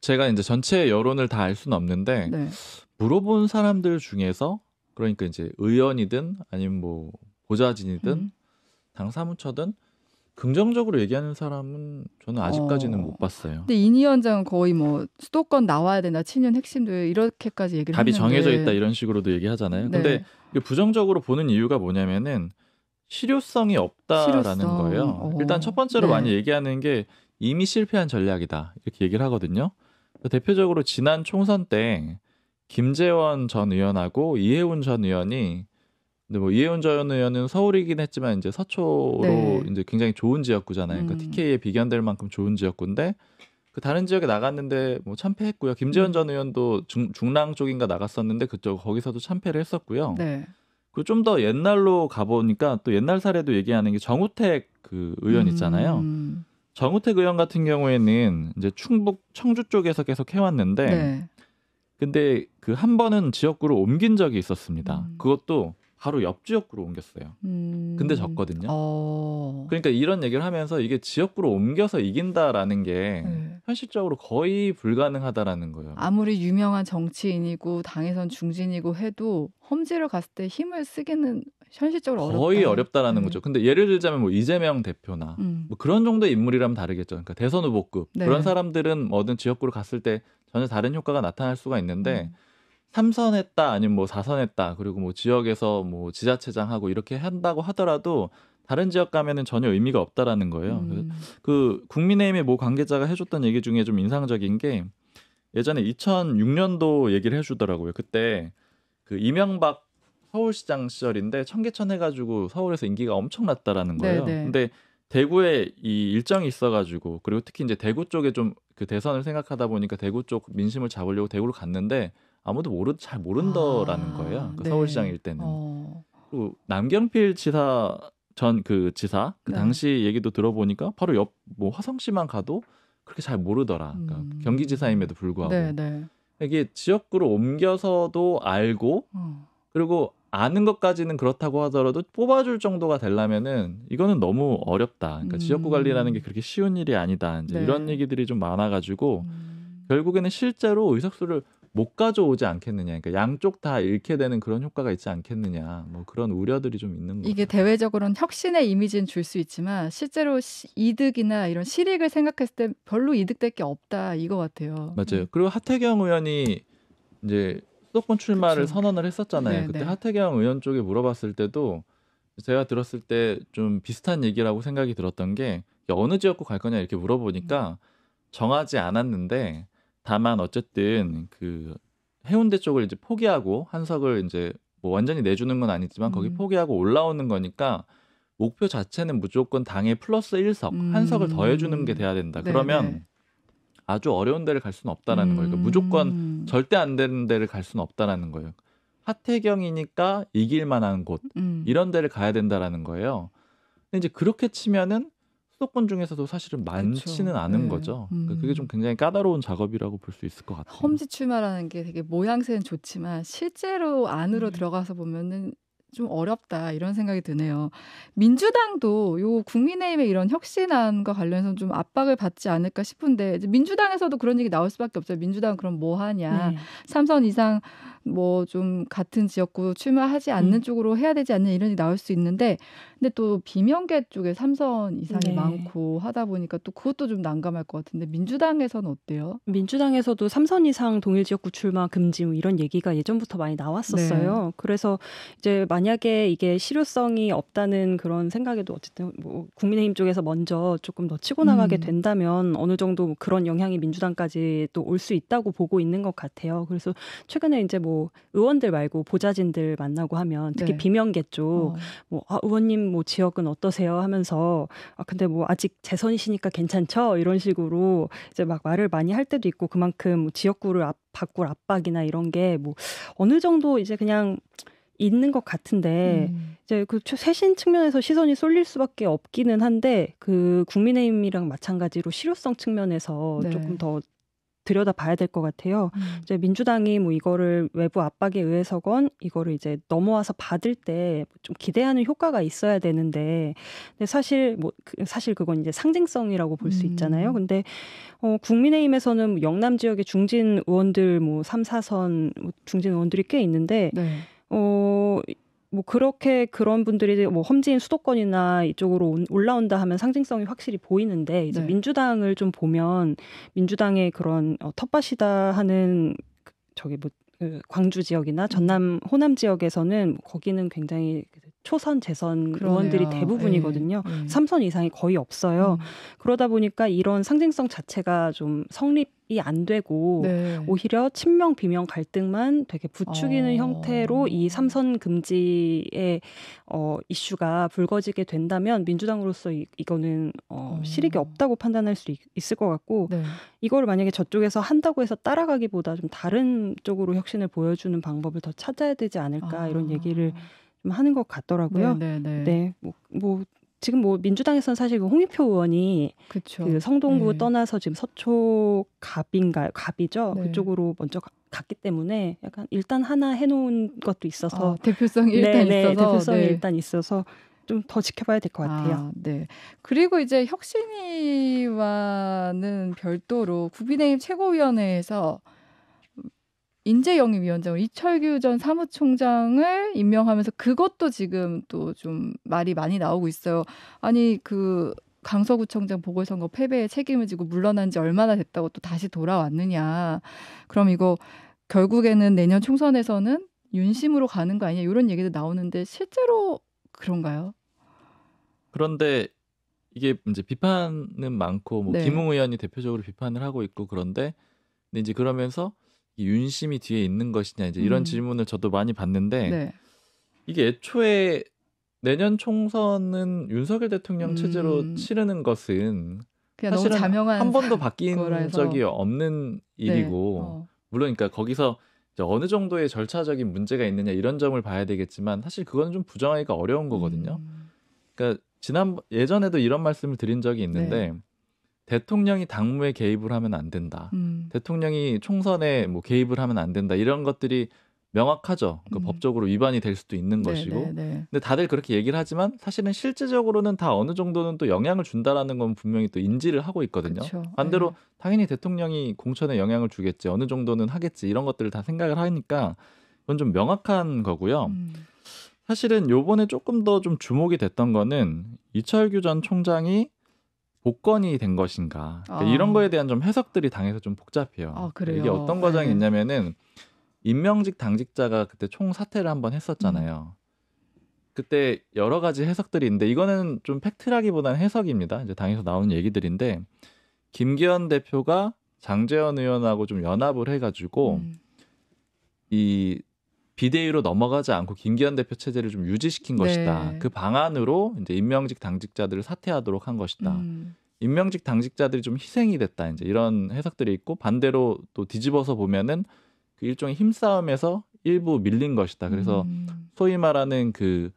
제가 이제 전체 여론을 다 알 수는 없는데 네. 물어본 사람들 중에서 그러니까 이제 의원이든 아니면 뭐 보좌진이든 음. 당 사무처든 긍정적으로 얘기하는 사람은 저는 아직까지는 어. 못 봤어요. 근데 이 위원장은 거의 뭐 수도권 나와야 되나 친윤 핵심도 이렇게까지 얘기를 답이 했는데. 정해져 있다 이런 식으로도 얘기하잖아요. 네. 근데 부정적으로 보는 이유가 뭐냐면은 실효성이 없다라는 실효성. 거예요. 어. 일단 첫 번째로 네. 많이 얘기하는 게 이미 실패한 전략이다 이렇게 얘기를 하거든요. 대표적으로 지난 총선 때 김재원 전 의원하고 이해운 전 의원이 근데 뭐 이혜원 전 의원은 서울이긴 했지만 이제 서초로 네. 이제 굉장히 좋은 지역구잖아요. 그러니까 음. TK에 비견될 만큼 좋은 지역구인데 그 다른 지역에 나갔는데 뭐 참패했고요. 김재현 음. 전 의원도 중, 중랑 쪽인가 나갔었는데 그쪽 거기서도 참패를 했었고요. 네. 그좀 더 옛날로 가보니까 또 옛날 사례도 얘기하는 게 정우택 그 의원 있잖아요. 음. 정우택 의원 같은 경우에는 이제 충북 청주 쪽에서 계속 해왔는데 네. 근데 그 한 번은 지역구로 옮긴 적이 있었습니다. 음. 그것도 바로 옆 지역구로 옮겼어요. 음... 근데 졌거든요. 어... 그러니까 이런 얘기를 하면서 이게 지역구로 옮겨서 이긴다라는 게 네. 현실적으로 거의 불가능하다라는 거예요. 아무리 유명한 정치인이고 당에선 중진이고 해도 험지를 갔을 때 힘을 쓰기는 현실적으로 어렵다. 거의 어렵다라는 네. 거죠. 근데 예를 들자면 뭐 이재명 대표나 음. 뭐 그런 정도의 인물이라면 다르겠죠. 그러니까 대선 후보급 네. 그런 사람들은 뭐든 지역구로 갔을 때 전혀 다른 효과가 나타날 수가 있는데 음. 삼선했다 아니면 뭐 사선했다 그리고 뭐 지역에서 뭐 지자체장하고 이렇게 한다고 하더라도 다른 지역 가면은 전혀 의미가 없다라는 거예요. 음. 그 국민의힘의 모 관계자가 해줬던 얘기 중에 좀 인상적인 게 예전에 2006년도 얘기를 해주더라고요. 그때 그 이명박 서울시장 시절인데 청계천 해가지고 서울에서 인기가 엄청났다라는 거예요. 네네. 네. 근데 대구에 이 일정이 있어가지고 그리고 특히 이제 대구 쪽에 좀 그 대선을 생각하다 보니까 대구 쪽 민심을 잡으려고 대구로 갔는데 아무도 모르 잘 모른다라는 아, 거예요. 그 네. 서울시장일 때는. 어. 그리고 남경필 지사 전 그 지사 그 네. 당시 얘기도 들어보니까 바로 옆 뭐 화성시만 가도 그렇게 잘 모르더라. 그러니까 음. 경기지사임에도 불구하고 네, 네, 이게 지역구로 옮겨서도 알고 어. 그리고 아는 것까지는 그렇다고 하더라도 뽑아줄 정도가 되려면은 이거는 너무 어렵다. 그러니까 음. 지역구 관리라는 게 그렇게 쉬운 일이 아니다. 이제 네. 이런 얘기들이 좀 많아가지고 음. 결국에는 실제로 의석수를 못 가져오지 않겠느냐. 그러니까 양쪽 다 잃게 되는 그런 효과가 있지 않겠느냐. 뭐 그런 우려들이 좀 있는 거죠. 이게 대외적으로는 혁신의 이미지는 줄 수 있지만 실제로 시, 이득이나 이런 실익을 생각했을 때 별로 이득될 게 없다 이거 같아요. 맞아요. 음. 그리고 하태경 의원이 이제 수도권 출마를 그쵸. 선언을 했었잖아요. 네, 그때 네. 하태경 의원 쪽에 물어봤을 때도 제가 들었을 때 좀 비슷한 얘기라고 생각이 들었던 게 어느 지역구 갈 거냐 이렇게 물어보니까 음. 정하지 않았는데 다만 어쨌든 그 해운대 쪽을 이제 포기하고 한석을 이제 뭐 완전히 내주는 건 아니지만 거기 음. 포기하고 올라오는 거니까 목표 자체는 무조건 당의 플러스 1석, 음. 한석을 더해주는 게 돼야 된다. 네네. 그러면 아주 어려운 데를 갈 수는 없다라는 음. 거예요. 그러니까 무조건 음. 절대 안 되는 데를 갈 수는 없다라는 거예요. 하태경이니까 이길 만한 곳 음. 이런 데를 가야 된다라는 거예요. 근데 이제 그렇게 치면은 수도권 중에서도 사실은 많지는 그쵸. 않은 네. 거죠. 그 그게 음. 좀 굉장히 까다로운 작업이라고 볼 수 있을 것 같아요. 험지 출마라는 게 되게 모양새는 좋지만 실제로 안으로 음. 들어가서 보면은 좀 어렵다 이런 생각이 드네요. 민주당도 요 국민의힘의 이런 혁신안과 관련해서 좀 압박을 받지 않을까 싶은데 이제 민주당에서도 그런 얘기 나올 수밖에 없어요. 민주당 그럼 뭐 하냐? 네. 3선 이상 뭐좀 같은 지역구 출마하지 음. 않는 음. 쪽으로 해야 되지 않는 이런이 나올 수 있는데 근데 또 비명계 쪽에 삼선 이상이 네. 많고 하다 보니까 또 그것도 좀 난감할 것 같은데 민주당에서는 어때요? 민주당에서도 삼선 이상 동일 지역구 출마 금지 뭐 이런 얘기가 예전부터 많이 나왔었어요. 네. 그래서 이제 만약에 이게 실효성이 없다는 그런 생각에도 어쨌든 뭐 국민의힘 쪽에서 먼저 조금 더 치고 나가게 음. 된다면 어느 정도 뭐 그런 영향이 민주당까지 또 올 수 있다고 보고 있는 것 같아요. 그래서 최근에 이제 뭐 의원들 말고 보좌진들 만나고 하면 특히 네. 비명계 쪽뭐 어. 아, 의원님 뭐 지역은 어떠세요 하면서 아 근데 뭐 아직 재선이시니까 괜찮죠 이런 식으로 이제 막 말을 많이 할 때도 있고 그만큼 뭐 지역구를 앞, 바꿀 압박이나 이런 게 뭐 어느 정도 이제 그냥 있는 것 같은데 음. 이제 그 최신 측면에서 시선이 쏠릴 수밖에 없기는 한데 그 국민의힘이랑 마찬가지로 실효성 측면에서 네. 조금 더 들여다봐야 될 것 같아요. 음. 이제 민주당이 뭐 이거를 외부 압박에 의해서건 이거를 이제 넘어와서 받을 때 좀 기대하는 효과가 있어야 되는데 근데 사실 뭐그 사실 그건 이제 상징성이라고 볼수 음. 있잖아요. 근데 어 국민의힘에서는 뭐 영남 지역의 중진 의원들 뭐 3, 4선 뭐 중진 의원들이 꽤 있는데 네. 어, 뭐 그렇게 그런 분들이 뭐 험지인 수도권이나 이쪽으로 올라온다 하면 상징성이 확실히 보이는데 이제 네. 민주당을 좀 보면 민주당의 그런 어, 텃밭이다 하는 그 저기 뭐 그 광주 지역이나 전남 호남 지역에서는 거기는 굉장히 초선 재선 그러네요. 의원들이 대부분이거든요. 네. 네. 3선 이상이 거의 없어요. 음. 그러다 보니까 이런 상징성 자체가 좀 성립이 안 되고 네. 오히려 친명 비명 갈등만 되게 부추기는 어. 형태로 이삼선 금지의 어 이슈가 불거지게 된다면 민주당으로서 이, 이거는 어 음. 실익이 없다고 판단할 수 있, 있을 것 같고 네. 이걸 만약에 저쪽에서 한다고 해서 따라가기보다 좀 다른 쪽으로 혁신을 보여주는 방법을 더 찾아야 되지 않을까 아. 이런 얘기를 좀 하는 것 같더라고요. 네네네. 네, 네. 네, 뭐, 뭐 지금 뭐 민주당에서는 사실 그 홍익표 의원이 그쵸. 그 성동구 네. 떠나서 지금 서초 갑인가요? 갑이죠. 네. 그쪽으로 먼저 가, 갔기 때문에 약간 일단 하나 해놓은 것도 있어서 아, 대표성이 일단 네, 네 있어서 대표성이 네. 일단 있어서 좀 더 지켜봐야 될 것 같아요. 아, 네. 그리고 이제 혁신위와는 별도로 국민의힘 최고위원회에서 인재영입위원장으로 이철규 전 사무총장을 임명하면서 그것도 지금 또 좀 말이 많이 나오고 있어요. 아니 그 강서구청장 보궐선거 패배에 책임을 지고 물러난 지 얼마나 됐다고 또 다시 돌아왔느냐. 그럼 이거 결국에는 내년 총선에서는 윤심으로 가는 거 아니냐 이런 얘기도 나오는데 실제로 그런가요? 그런데 이게 이제 비판은 많고 뭐 네. 김웅 의원이 대표적으로 비판을 하고 있고 그런데 근데 이제 그러면서 이 윤심이 뒤에 있는 것이냐 이제 이런 음. 질문을 저도 많이 받는데 네. 이게 애초에 내년 총선은 윤석열 대통령 체제로 음. 치르는 것은 사실은 한 번도 바뀐 거라서. 적이 없는 네. 일이고 네. 어. 물론 그니까 거기서 이제 어느 정도의 절차적인 문제가 있느냐 이런 점을 봐야 되겠지만 사실 그거는 좀 부정하기가 어려운 거거든요. 음. 그니까 지난 예전에도 이런 말씀을 드린 적이 있는데 네. 대통령이 당무에 개입을 하면 안 된다. 음. 대통령이 총선에 뭐 개입을 하면 안 된다. 이런 것들이 명확하죠. 그 음. 법적으로 위반이 될 수도 있는 네 것이고. 네, 네. 근데 다들 그렇게 얘기를 하지만 사실은 실제적으로는 다 어느 정도는 또 영향을 준다라는 건 분명히 또 인지를 하고 있거든요. 그쵸. 반대로 네. 당연히 대통령이 공천에 영향을 주겠지. 어느 정도는 하겠지. 이런 것들을 다 생각을 하니까 그건좀 명확한 거고요. 음. 사실은 요번에 조금 더 좀 주목이 됐던 거는 이철규 전 총장이 복권이 된 것인가 그러니까 아. 이런 거에 대한 좀 해석들이 당에서 좀 복잡해요. 아, 그러니까 이게 어떤 과정이 네. 있냐면은 임명직 당직자가 그때 총 사퇴를 한번 했었잖아요. 음. 그때 여러 가지 해석들이 있는데 이거는 좀 팩트라기보다는 해석입니다. 이제 당에서 나온 얘기들인데 김기현 대표가 장재현 의원하고 좀 연합을 해가지고 음. 이 비대위로 넘어가지 않고 김기현 대표 체제를 좀 유지시킨 네. 것이다. 네. 그 방안으로 이제 임명직 당직자들을 사퇴하도록 한 것이다. 음. 임명직 당직자들이 좀 희생이 됐다. 이제 이런 해석들이 있고 반대로 또 뒤집어서 보면은 그 일종의 힘싸움에서 일부 밀린 것이다. 그래서 음. 소위 말하는 그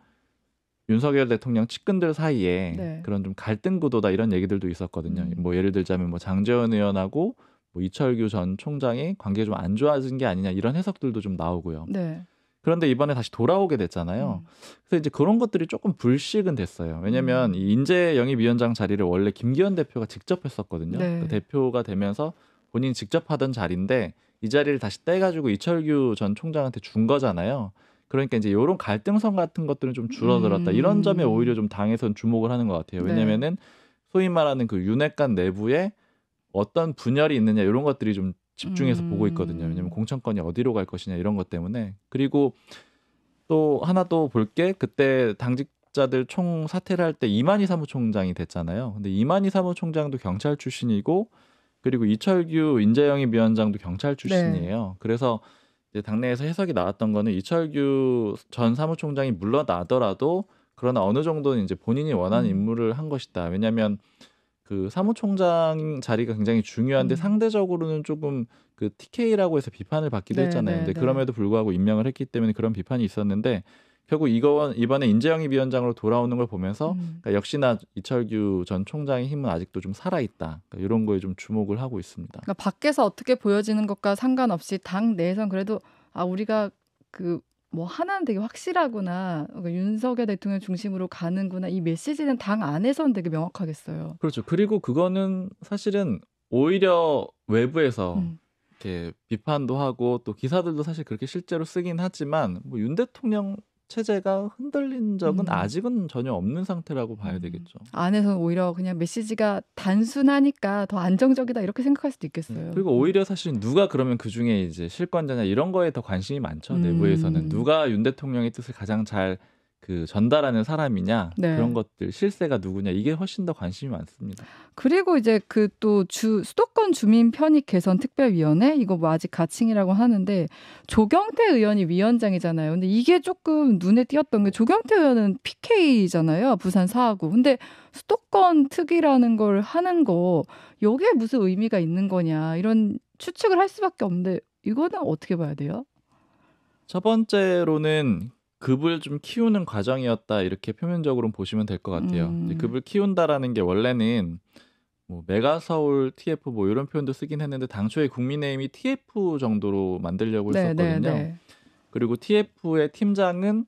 윤석열 대통령 측근들 사이에 네. 그런 좀 갈등 구도다 이런 얘기들도 있었거든요. 음. 뭐 예를 들자면 뭐 장재원 의원하고 뭐 이철규 전 총장이 관계 좀 안 좋아진 게 아니냐 이런 해석들도 좀 나오고요. 네. 그런데 이번에 다시 돌아오게 됐잖아요. 음. 그래서 이제 그런 것들이 조금 불식은 됐어요. 왜냐하면 음. 인재 영입위원장 자리를 원래 김기현 대표가 직접 했었거든요. 네. 그 대표가 되면서 본인이 직접 하던 자리인데 이 자리를 다시 떼가지고 이철규 전 총장한테 준 거잖아요. 그러니까 이제 이런 갈등성 같은 것들은 좀 줄어들었다. 음. 이런 점에 음. 오히려 좀 당에선 주목을 하는 것 같아요. 네. 왜냐면은 소위 말하는 그 윤핵관 내부에 어떤 분열이 있느냐 이런 것들이 좀 집중해서 음. 보고 있거든요. 왜냐면 하 공천권이 어디로 갈 것이냐 이런 것 때문에 그리고 또 하나 또볼게 그때 당직자들 총 사퇴를 할 때 이만희 사무총장이 됐잖아요. 근데 이만희 사무총장도 경찰 출신이고 그리고 이철규 인재영입 위원장도 경찰 네. 출신이에요. 네. 그래서 이제 당내에서 해석이 나왔던 거는 이철규 전 사무총장이 물러나더라도 그러나 어느 정도는 이제 본인이 원하는 음. 임무를 한 것이다. 왜냐하면 그 사무총장 자리가 굉장히 중요한데 음. 상대적으로는 조금 그 TK라고 해서 비판을 받기도 네, 했잖아요. 네, 근데 네. 그럼에도 불구하고 임명을 했기 때문에 그런 비판이 있었는데 결국 이거 이번에 인재영입 위원장으로 돌아오는 걸 보면서 음. 그러니까 역시나 이철규 전 총장의 힘은 아직도 좀 살아 있다. 그러니까 이런 거에 좀 주목을 하고 있습니다. 그러니까 밖에서 어떻게 보여지는 것과 상관없이 당 내에선 그래도 아 우리가 그뭐 하나는 되게 확실하구나 그 윤석열 대통령 중심으로 가는구나 이 메시지는 당 안에서는 되게 명확하겠어요. 그렇죠. 그리고 그거는 사실은 오히려 외부에서 음. 이렇게 비판도 하고 또 기사들도 사실 그렇게 실제로 쓰긴 하지만 뭐윤 대통령 체제가 흔들린 적은 음. 아직은 전혀 없는 상태라고 봐야 음. 되겠죠. 안에서 오히려 그냥 메시지가 단순하니까 더 안정적이다 이렇게 생각할 수도 있겠어요. 음. 그리고 오히려 사실 누가 그러면 그 중에 이제 실권자냐 이런 거에 더 관심이 많죠. 음. 내부에서는 누가 윤 대통령의 뜻을 가장 잘그 전달하는 사람이냐 네. 그런 것들 실세가 누구냐 이게 훨씬 더 관심이 많습니다. 그리고 이제 그 또 주 수도권 주민 편익 개선 특별위원회 이거 뭐 아직 가칭이라고 하는데 조경태 의원이 위원장이잖아요. 근데 이게 조금 눈에 띄었던 게 조경태 의원은 PK잖아요. 부산 사하구. 근데 수도권 특이라는 걸 하는 거여기 무슨 의미가 있는 거냐 이런 추측을 할 수밖에 없는데 이거는 어떻게 봐야 돼요? 첫 번째로는 급을 좀 키우는 과정이었다 이렇게 표면적으로 보시면 될 것 같아요. 음. 급을 키운다라는 게 원래는 뭐 메가 서울 TF 뭐 이런 표현도 쓰긴 했는데 당초에 국민의힘이 TF 정도로 만들려고 네, 네 했었거든요. 네, 네. 그리고 TF의 팀장은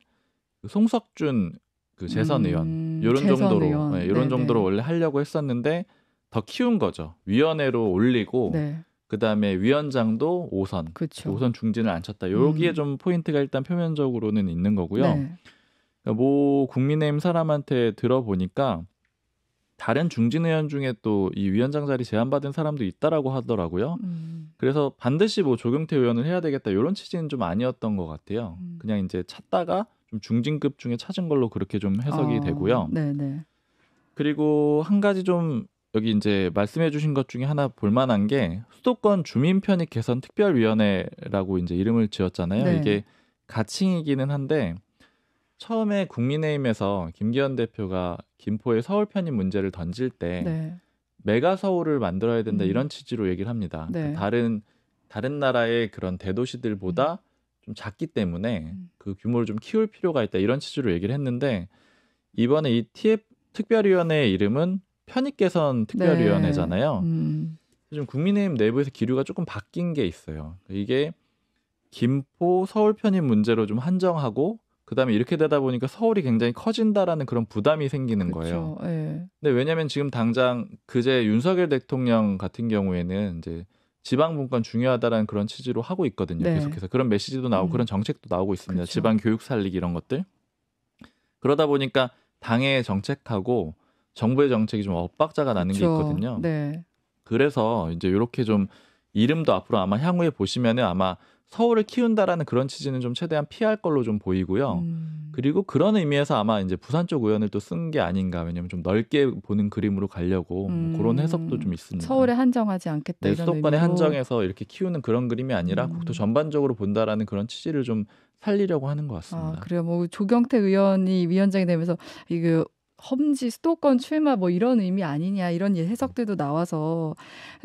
그 송석준 그 재선 음, 의원 음, 이런 재선 정도로 의원. 네, 이런 네, 네 정도로 원래 하려고 했었는데 더 키운 거죠. 위원회로 올리고 네. 그다음에 위원장도 5선, 그쵸. 5선 중진을 안 쳤다. 여기에 음. 좀 포인트가 일단 표면적으로는 있는 거고요. 네. 뭐 국민의힘 사람한테 들어보니까 다른 중진 의원 중에 또 이 위원장 자리 제안받은 사람도 있다라고 하더라고요. 음. 그래서 반드시 뭐 조경태 의원을 해야 되겠다 이런 취지는 좀 아니었던 것 같아요. 음. 그냥 이제 찾다가 좀 중진급 중에 찾은 걸로 그렇게 좀 해석이 어, 되고요. 네네. 네. 그리고 한 가지 좀 여기 이제 말씀해 주신 것 중에 하나 볼만한 게 수도권 주민 편익 개선 특별위원회라고 이제 이름을 지었잖아요. 네. 이게 가칭이기는 한데 처음에 국민의힘에서 김기현 대표가 김포의 서울 편입 문제를 던질 때 네. 메가 서울을 만들어야 된다 음. 이런 취지로 얘기를 합니다. 네. 그러니까 다른 다른 나라의 그런 대도시들보다 음. 좀 작기 때문에 음. 그 규모를 좀 키울 필요가 있다 이런 취지로 얘기를 했는데 이번에 이 TF 특별위원회의 이름은 편입 개선 네. 특별위원회잖아요. 네. 음. 지금 국민의힘 내부에서 기류가 조금 바뀐 게 있어요. 이게 김포 서울 편입 문제로 좀 한정하고 그다음에 이렇게 되다 보니까 서울이 굉장히 커진다라는 그런 부담이 생기는 그렇죠. 거예요. 네. 근데 왜냐하면 지금 당장 그제 윤석열 대통령 같은 경우에는 이제 지방 분권 중요하다라는 그런 취지로 하고 있거든요. 네. 계속해서 그런 메시지도 나오고 음. 그런 정책도 나오고 있습니다. 그렇죠. 지방 교육 살리기 이런 것들. 그러다 보니까 당의 정책하고 정부의 정책이 좀 엇박자가 나는 그렇죠. 게 있거든요. 네. 그래서 이제 이렇게 좀 이름도 앞으로 아마 향후에 보시면은 아마 서울을 키운다라는 그런 취지는 좀 최대한 피할 걸로 좀 보이고요. 음. 그리고 그런 의미에서 아마 이제 부산 쪽 의원을 또 쓴 게 아닌가. 왜냐면 좀 넓게 보는 그림으로 가려고 뭐 음. 뭐 그런 해석도 좀 있습니다. 서울에 한정하지 않겠다. 네, 수도권에 한정해서 이렇게 키우는 그런 그림이 아니라 음. 국토 전반적으로 본다라는 그런 취지를 좀 살리려고 하는 것 같습니다. 아, 그래요. 뭐 조경태 의원이 위원장이 되면서 이거 험지 수도권 출마 뭐 이런 의미 아니냐 이런 예, 해석들도 나와서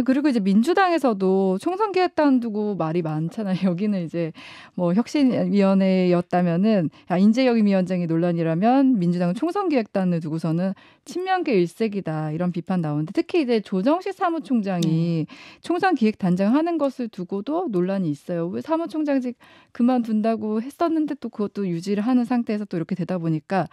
그리고 이제 민주당에서도 총선 기획단 두고 말이 많잖아요. 여기는 이제 뭐 혁신위원회였다면은 야 인재혁임 위원장이 논란이라면 민주당은 총선 기획단을 두고서는 친명계 일색이다 이런 비판 나오는데 특히 이제 조정식 사무총장이 네. 총선 기획단장 하는 것을 두고도 논란이 있어요. 왜 사무총장직 그만둔다고 했었는데 또 그것도 유지를 하는 상태에서 또 이렇게 되다 보니까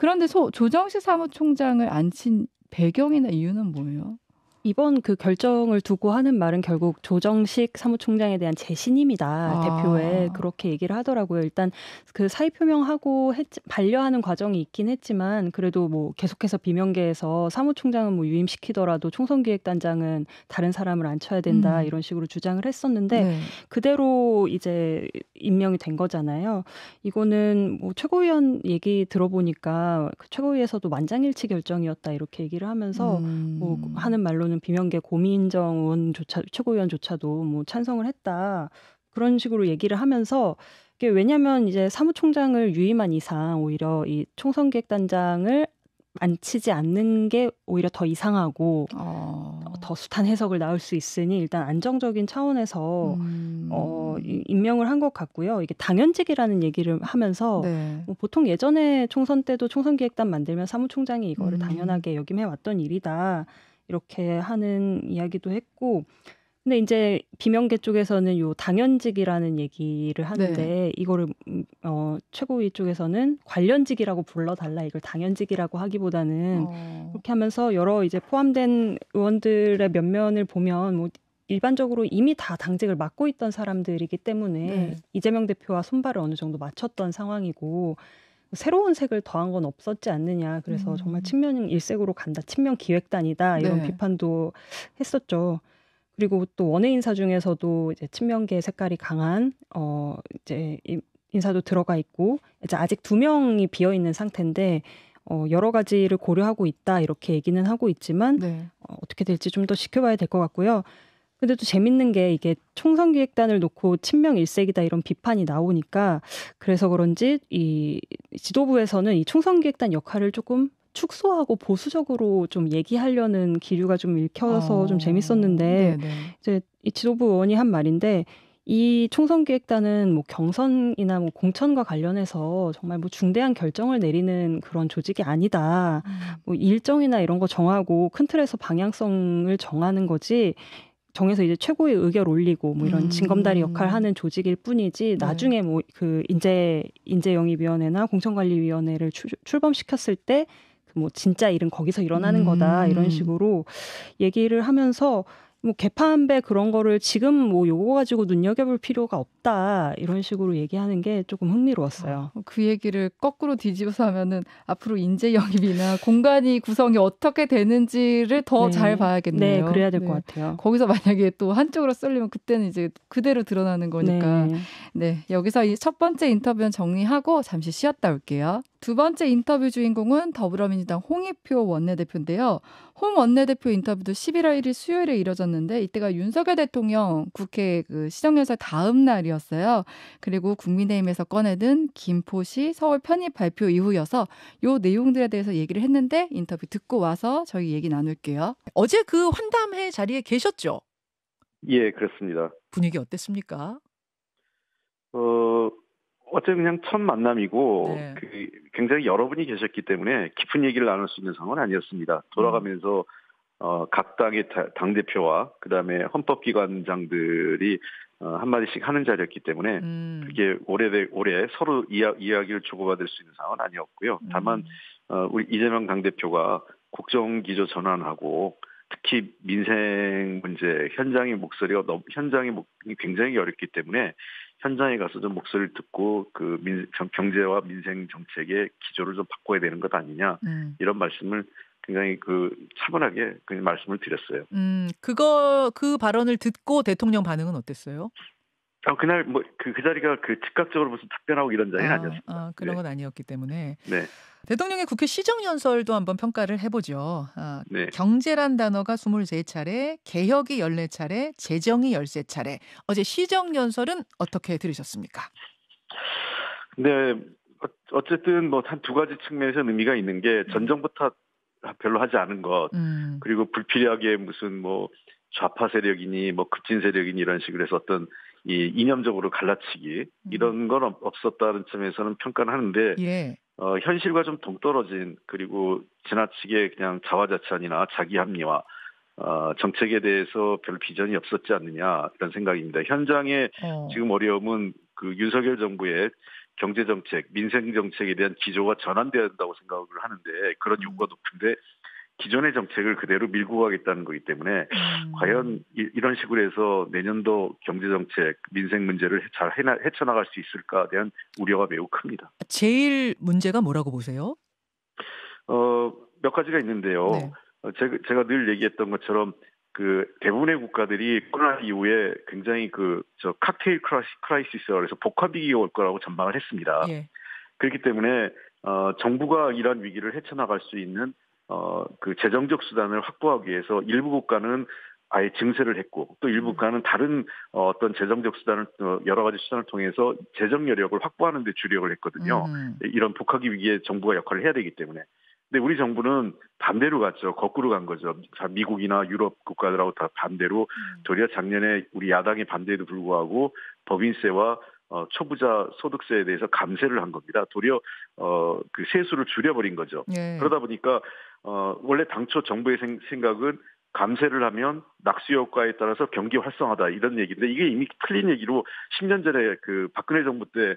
그런데 소, 조정식 사무총장을 앉힌 배경이나 이유는 뭐예요? 이번 그 결정을 두고 하는 말은 결국 조정식 사무총장에 대한 재신임이다 아. 대표에 그렇게 얘기를 하더라고요. 일단 그 사의 표명하고 했, 반려하는 과정이 있긴 했지만 그래도 뭐 계속해서 비명계에서 사무총장은 뭐 유임시키더라도 총선기획단장은 다른 사람을 앉혀야 된다 음. 이런 식으로 주장을 했었는데 네. 그대로 이제 임명이 된 거잖아요. 이거는 뭐 최고위원 얘기 들어보니까 그 최고위에서도 만장일치 결정이었다 이렇게 얘기를 하면서 뭐 음. 뭐 하는 말로. 저는 비명계 고민정 의원조차 최고위원조차도 뭐 찬성을 했다 그런 식으로 얘기를 하면서 이게 왜냐하면 이제 사무총장을 유임한 이상 오히려 이 총선 기획단장을 안치지 않는 게 오히려 더 이상하고 어. 더 숱한 해석을 낳을 수 있으니 일단 안정적인 차원에서 음. 어, 임명을 한 것 같고요. 이게 당연직이라는 얘기를 하면서 네. 뭐 보통 예전에 총선 때도 총선기획단 만들면 사무총장이 이거를 음. 당연하게 역임해 왔던 일이다. 이렇게 하는 이야기도 했고 근데 이제 비명계 쪽에서는 요 당연직이라는 얘기를 네. 하는데 네. 이거를 음, 어 최고위 쪽에서는 관련직이라고 불러달라 이걸 당연직이라고 하기보다는 어. 그렇게 하면서 여러 이제 포함된 의원들의 면면을 보면 뭐 일반적으로 이미 다 당직을 맡고 있던 사람들이기 때문에 네. 이재명 대표와 손발을 어느 정도 맞췄던 상황이고 새로운 색을 더한 건 없었지 않느냐. 그래서 음. 정말 친면 일색으로 간다. 친면 기획단이다. 이런 네. 비판도 했었죠. 그리고 또 원외 인사 중에서도 이제 친명계 색깔이 강한 어 이제 인사도 들어가 있고 이제 아직 두 명이 비어 있는 상태인데 어 여러 가지를 고려하고 있다 이렇게 얘기는 하고 있지만 네. 어, 어떻게 될지 좀 더 지켜봐야 될 것 같고요. 근데 또 재밌는 게 이게 총선 기획단을 놓고 친명 일색이다 이런 비판이 나오니까 그래서 그런지 이 지도부에서는 이 총선 기획단 역할을 조금 축소하고 보수적으로 좀 얘기하려는 기류가 좀 읽혀서 어... 좀 재밌었는데 네네. 이제 이 지도부 의원이 한 말인데 이 총선 기획단은 뭐 경선이나 뭐 공천과 관련해서 정말 뭐 중대한 결정을 내리는 그런 조직이 아니다. 음. 뭐 일정이나 이런 거 정하고 큰 틀에서 방향성을 정하는 거지 정해서 이제 최고의 의결 올리고 뭐 이런 음. 징검다리 역할 하는 조직일 뿐이지 네. 나중에 네. 뭐 뭐그 인재 인재 영입 위원회나 공천 관리 위원회를 출범시켰을 때 그 뭐 진짜 일은 거기서 일어나는 음. 거다 이런 식으로 얘기를 하면서 뭐 개파한배 그런 거를 지금 뭐 요거 가지고 눈여겨볼 필요가 없다 이런 식으로 얘기하는 게 조금 흥미로웠어요. 아, 그 얘기를 거꾸로 뒤집어서 하면은 앞으로 인재 영입이나 공간이 구성이 어떻게 되는지를 더잘 네. 네. 봐야겠네요. 네, 그래야 될것 네. 같아요. 거기서 만약에 또 한쪽으로 쏠리면 그때는 이제 그대로 드러나는 거니까. 네, 네 여기서 이첫 번째 인터뷰는 정리하고 잠시 쉬었다 올게요. 두 번째 인터뷰 주인공은 더불어민주당 홍익표 원내대표인데요. 홍 원내대표 인터뷰도 11월 1일 수요일에 이뤄졌는데 이때가 윤석열 대통령 국회 그 시정연설 다음 날이었어요. 그리고 국민의힘에서 꺼내든 김포시 서울 편입 발표 이후여서 요 내용들에 대해서 얘기를 했는데 인터뷰 듣고 와서 저희 얘기 나눌게요. 어제 그 환담회 자리에 계셨죠? 예, 그렇습니다. 분위기 어땠습니까? 어, 어쨌든 그냥 첫 만남이고 네. 그 굉장히 여러분이 계셨기 때문에 깊은 얘기를 나눌 수 있는 상황은 아니었습니다. 돌아가면서 음. 어, 각 당의 당 대표와 그 다음에 헌법기관장들이 어, 한마디씩 하는 자리였기 때문에 음. 그게 오래 오래 서로 이야, 이야기를 주고받을 수 있는 상황은 아니었고요. 음. 다만 어, 우리 이재명 당 대표가 국정 기조 전환하고 특히 민생 문제 현장의 목소리가 너무 현장의 목이 굉장히 어렵기 때문에 현장에 가서 좀 목소리를 듣고 그 민, 경제와 민생 정책의 기조를 좀 바꿔야 되는 것 아니냐 음. 이런 말씀을 굉장히 그 차분하게 그 말씀을 드렸어요. 음, 그거 그 발언을 듣고 대통령 반응은 어땠어요? 어, 그날 뭐그 그 자리가 그 즉각적으로 무슨 특별하고 이런 자리는 아, 니었습니다 아, 그런 네. 건 아니었기 때문에. 네. 대통령의 국회 시정연설도 한번 평가를 해보죠. 아, 네. 경제란 단어가 23차례, 개혁이 14차례, 재정이 13차례. 어제 시정연설은 어떻게 들으셨습니까? 네. 어, 어쨌든 뭐한 두 가지 측면에서 의미가 있는 게전 음. 정부 탓 별로 하지 않은 것 음. 그리고 불필요하게 무슨 뭐 좌파 세력이니 뭐 급진 세력이니 이런 식으로 해서 어떤 이 이념적으로 갈라치기 음. 이런 건 없었다는 점에서는 평가를 하는데 예. 어, 현실과 좀 동떨어진 그리고 지나치게 그냥 자화자찬이나 자기합리화 어, 정책에 대해서 별 비전이 없었지 않느냐 이런 생각입니다. 현장의 어. 지금 어려움은 그 윤석열 정부의 경제 정책, 민생 정책에 대한 기조가 전환되어야 된다고 생각을 하는데 그런 요구가 음. 높은데 기존의 정책을 그대로 밀고 가겠다는 거기 때문에 음. 과연 이, 런 식으로 해서 내년도 경제 정책, 민생 문제를 잘 해나, 헤쳐나갈 수 있을까 대한 우려가 매우 큽니다. 제일 문제가 뭐라고 보세요? 어, 몇 가지가 있는데요. 네. 어, 제가, 제가 늘 얘기했던 것처럼 그 대부분의 국가들이 코로나 이후에 굉장히 그 저 칵테일 크라이시스라고 해서 복합 위기가 올 거라고 전망을 했습니다. 예. 그렇기 때문에 어 정부가 이러한 위기를 헤쳐나갈 수 있는 어, 그 재정적 수단을 확보하기 위해서 일부 국가는 아예 증세를 했고 또 일부 음. 국가는 다른 어, 어떤 재정적 수단을 어, 여러 가지 수단을 통해서 재정 여력을 확보하는 데 주력을 했거든요. 음. 이런 복합기 위기에 정부가 역할을 해야 되기 때문에. 근데 우리 정부는 반대로 갔죠. 거꾸로 간 거죠. 미국이나 유럽 국가들하고 다 반대로 음. 도리어 작년에 우리 야당의 반대에도 불구하고 법인세와 어, 초부자 소득세에 대해서 감세를 한 겁니다. 도리어 어, 그 세수를 줄여버린 거죠. 예. 그러다 보니까 어, 원래 당초 정부의 생, 각은 감세를 하면 낙수 효과에 따라서 경기 활성화다 이런 얘기인데 이게 이미 틀린 얘기로 10년 전에 그 박근혜 정부 때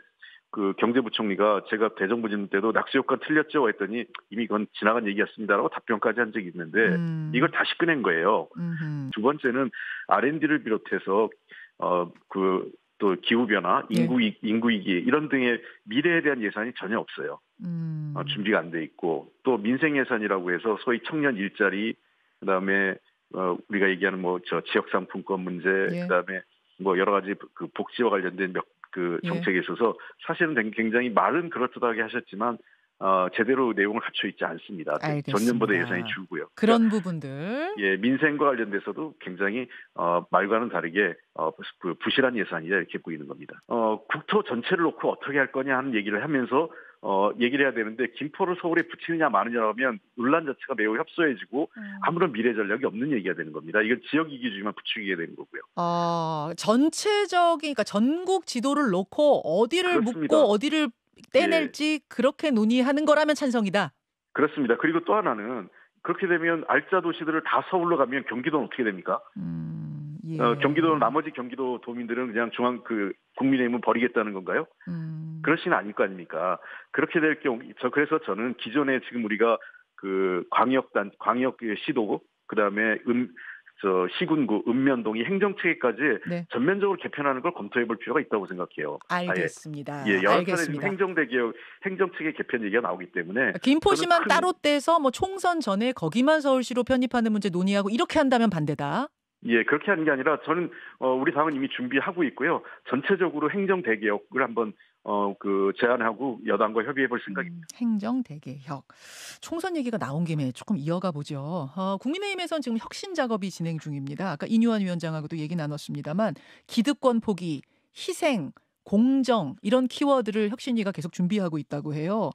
그 경제부총리가 제가 대정부 진 때도 낙수 효과 틀렸죠 했더니 이미 그건 지나간 얘기였습니다라고 답변까지 한 적이 있는데 음. 이걸 다시 꺼낸 거예요. 음흠. 두 번째는 R&D를 비롯해서 어그 또 기후 변화, 네. 인구 네. 인구 위기 이런 등의 미래에 대한 예산이 전혀 없어요. 음. 어, 준비가 안 돼 있고 또 민생 예산이라고 해서 소위 청년 일자리 그다음에 어, 우리가 얘기하는 뭐 저 지역 상품권 문제 네. 그다음에 뭐 여러 가지 그 복지와 관련된 몇그 예. 정책에 있어서 사실은 굉장히 말은 그럴듯하게 하셨지만 어, 제대로 내용을 갖춰 있지 않습니다. 알겠습니다. 전년보다 예산이 줄고요. 그런 그러니까, 부분들. 예, 민생과 관련돼서도 굉장히 어, 말과는 다르게 어, 부실한 예산이다 이렇게 보이는 겁니다. 어, 국토 전체를 놓고 어떻게 할 거냐 하는 얘기를 하면서 어, 얘기를 해야 되는데 김포를 서울에 붙이느냐 마느냐라면 논란 자체가 매우 협소해지고 음. 아무런 미래 전략이 없는 얘기가 되는 겁니다. 이건 지역 이기주의만 붙이게 되는 거고요. 아 전체적인 그러니까 전국 지도를 놓고 어디를 그렇습니다. 묶고 어디를 예. 떼낼지 그렇게 논의하는 거라면 찬성이다. 그렇습니다. 그리고 또 하나는 그렇게 되면 알짜 도시들을 다 서울로 가면 경기도는 어떻게 됩니까? 음, 예. 어, 경기도는 나머지 경기도 도민들은 그냥 중앙 그 국민의힘은 버리겠다는 건가요? 음. 그렇지는 아닐 거 아닙니까? 그렇게 될 경우, 저 그래서 저는 기존에 지금 우리가 그 광역 단 광역 시도고 그다음에 음저 시군구 그 읍면동이 행정체계까지 네. 전면적으로 개편하는 걸 검토해볼 필요가 있다고 생각해요. 알겠습니다. 아, 예, 예 여러 차례 지 행정대 기업 행정체계 개편 얘기가 나오기 때문에 김포시만 큰... 따로 떼서 뭐 총선 전에 거기만 서울시로 편입하는 문제 논의하고 이렇게 한다면 반대다. 예, 그렇게 하는 게 아니라 저는 어, 우리 당은 이미 준비하고 있고요. 전체적으로 행정 대기업을 한번 어, 그 제안하고 여당과 협의해 볼 생각입니다. 음, 행정 대개혁. 총선 얘기가 나온 김에 조금 이어가 보죠. 어, 국민의힘에는 지금 혁신 작업이 진행 중입니다. 아까 이뉴한 위원장하고도 얘기 나눴습니다만 기득권 포기, 희생, 공정 이런 키워드를 혁신위가 계속 준비하고 있다고 해요.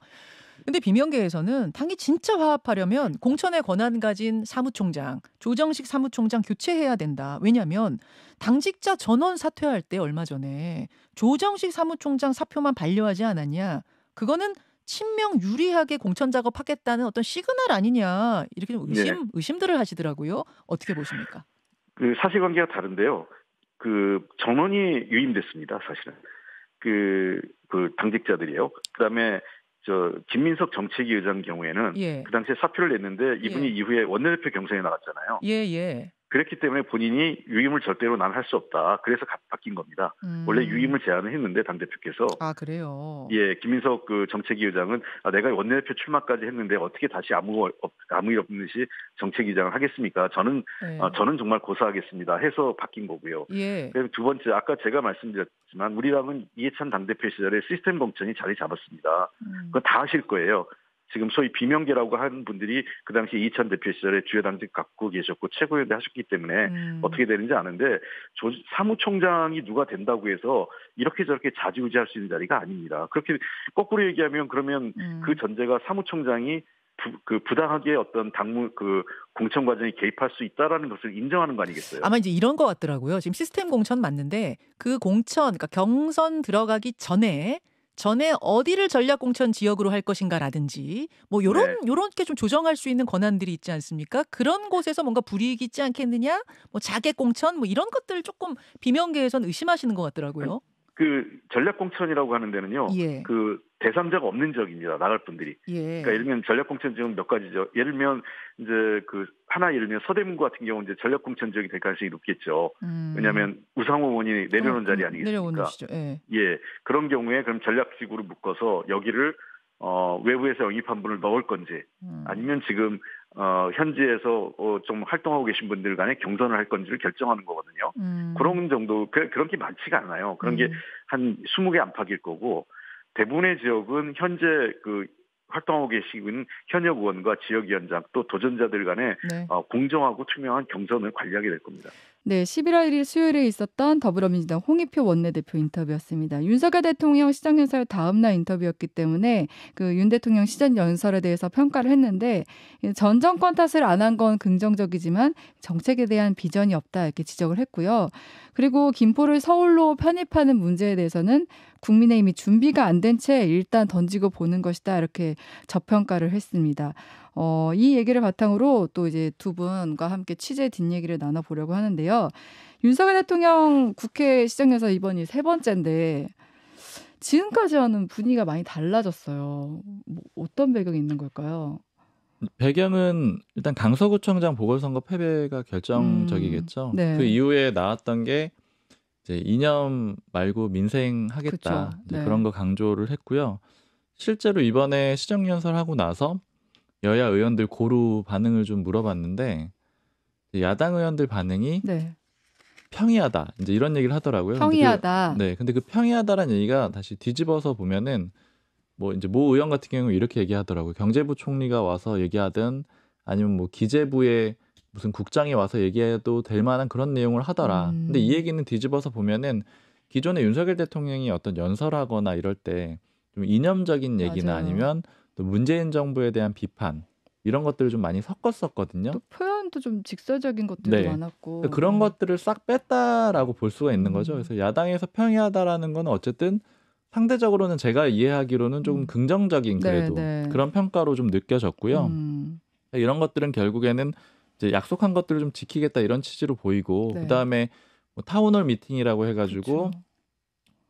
근데 비명계에서는 당이 진짜 화합하려면 공천에 권한 가진 사무총장, 조정식 사무총장 교체해야 된다. 왜냐하면 당직자 전원 사퇴할 때 얼마 전에 조정식 사무총장 사표만 반려하지 않았냐. 그거는 친명 유리하게 공천 작업하겠다는 어떤 시그널 아니냐 이렇게 좀 의심 네. 의심들을 하시더라고요. 어떻게 보십니까? 그 사실관계가 다른데요. 그 정원이 유임됐습니다. 사실은 그, 그 당직자들이요. 그다음에 저 김민석 정책위 의장 경우에는 예. 그 당시에 사표를 냈는데 이분이 예. 이후에 원내대표 경선에 나갔잖아요. 예, 예. 그랬기 때문에 본인이 유임을 절대로 난 할 수 없다. 그래서 바뀐 겁니다. 음. 원래 유임을 제안을 했는데 당 대표께서 아 그래요. 예, 김민석 그 정책위 의장은 아, 내가 원내대표 출마까지 했는데 어떻게 다시 아무 아무 일 없는 듯이 정책위 장을 하겠습니까? 저는 네. 아, 저는 정말 고사하겠습니다. 해서 바뀐 거고요. 예. 그리고 두 번째 아까 제가 말씀드렸지만 우리 당은 이해찬 당 대표 시절에 시스템 공천이 자리 잡았습니다. 음. 그건 다 하실 거예요. 지금 소위 비명계라고 하는 분들이 그 당시 이천 대표 시절에 주요 당직 갖고 계셨고 최고위원도 하셨기 때문에 음. 어떻게 되는지 아는데 조, 사무총장이 누가 된다고 해서 이렇게 저렇게 자지우지할 수 있는 자리가 아닙니다. 그렇게 거꾸로 얘기하면 그러면 음. 그 전제가 사무총장이 부, 그 부당하게 어떤 당무 그 공천 과정에 개입할 수 있다라는 것을 인정하는 거 아니겠어요? 아마 이제 이런 것 같더라고요. 지금 시스템 공천 맞는데 그 공천 그러니까 경선 들어가기 전에 전에 어디를 전략 공천 지역으로 할 것인가라든지 뭐 요런 네. 요렇게 좀 조정할 수 있는 권한들이 있지 않습니까? 그런 곳에서 뭔가 불이익이 있지 않겠느냐? 뭐 자객 공천 뭐 이런 것들을 조금 비명계에선 의심하시는 것 같더라고요. 그 전략공천이라고 하는 데는요. 예. 그 대상자가 없는 지역입니다. 나갈 분들이. 예. 그러니까 예를 들면 전략공천 지역 몇 가지 죠 예를 들면 이제 그 하나 예를 들면 서대문구 같은 경우 이제 전략공천 지역이 될 가능성이 높겠죠. 음. 왜냐하면 우상호 의원이 내려오는 어, 자리 아니겠습니까? 예. 예. 그런 경우에 그럼 전략지구를 묶어서 여기를 어, 외부에서 영입한 분을 넣을 건지 음. 아니면 지금 어, 현지에서 어, 좀 활동하고 계신 분들 간에 경선을 할 건지를 결정하는 거거든요. 음. 그런 정도, 그, 그런 게 많지가 않아요. 그런 음. 게한 20개 안팎일 거고, 대부분의 지역은 현재 그 활동하고 계시는 현역 의원과 지역위원장 또 도전자들 간에 네. 어, 공정하고 투명한 경선을 관리하게 될 겁니다. 네, 11월 1일 수요일에 있었던 더불어민주당 홍의표 원내대표 인터뷰였습니다. 윤석열 대통령 시장 연설 다음 날 인터뷰였기 때문에 그 윤 대통령 시장 연설에 대해서 평가를 했는데 예, 전 정권 탓을 안 한 건 긍정적이지만 정책에 대한 비전이 없다 이렇게 지적을 했고요. 그리고 김포를 서울로 편입하는 문제에 대해서는 국민의힘이 준비가 안 된 채 일단 던지고 보는 것이다 이렇게 저평가를 했습니다. 어, 이 얘기를 바탕으로 또 이제 두 분과 함께 취재 뒷얘기를 나눠보려고 하는데요. 윤석열 대통령 국회 시정에서 이번이 세 번째인데 지금까지와는 분위기가 많이 달라졌어요. 뭐 어떤 배경이 있는 걸까요? 배경은 일단 강서구청장 보궐선거 패배가 결정적이겠죠. 음, 네. 그 이후에 나왔던 게 이제 이념 말고 민생 하겠다 네. 그런 거 강조를 했고요. 실제로 이번에 시정연설하고 나서 여야 의원들 고루 반응을 좀 물어봤는데 야당 의원들 반응이 네. 평이하다 이제 이런 얘기를 하더라고요. 평이하다. 근데 그, 네, 근데 그 평이하다라는 얘기가 다시 뒤집어서 보면은 뭐 이제 모 의원 같은 경우 이렇게 얘기하더라고요. 경제부 총리가 와서 얘기하든 아니면 뭐 기재부의 무슨 국장이 와서 얘기해도 될 만한 그런 내용을 하더라. 음. 근데 이 얘기는 뒤집어서 보면은 기존의 윤석열 대통령이 어떤 연설하거나 이럴 때 좀 이념적인 얘기나 맞아요. 아니면 또 문재인 정부에 대한 비판 이런 것들을 좀 많이 섞었었거든요. 또 표현도 좀 직설적인 것들도 네. 많았고 그러니까 그런 음. 것들을 싹 뺐다라고 볼 수가 있는 거죠. 음. 그래서 야당에서 평이하다라는 건 어쨌든 상대적으로는 제가 이해하기로는 조금 음. 긍정적인 네, 그래도 네, 네. 그런 평가로 좀 느껴졌고요. 음. 그러니까 이런 것들은 결국에는 이제 약속한 것들을 좀 지키겠다 이런 취지로 보이고 네. 그다음에 뭐 타운홀 미팅이라고 해가지고 그렇죠.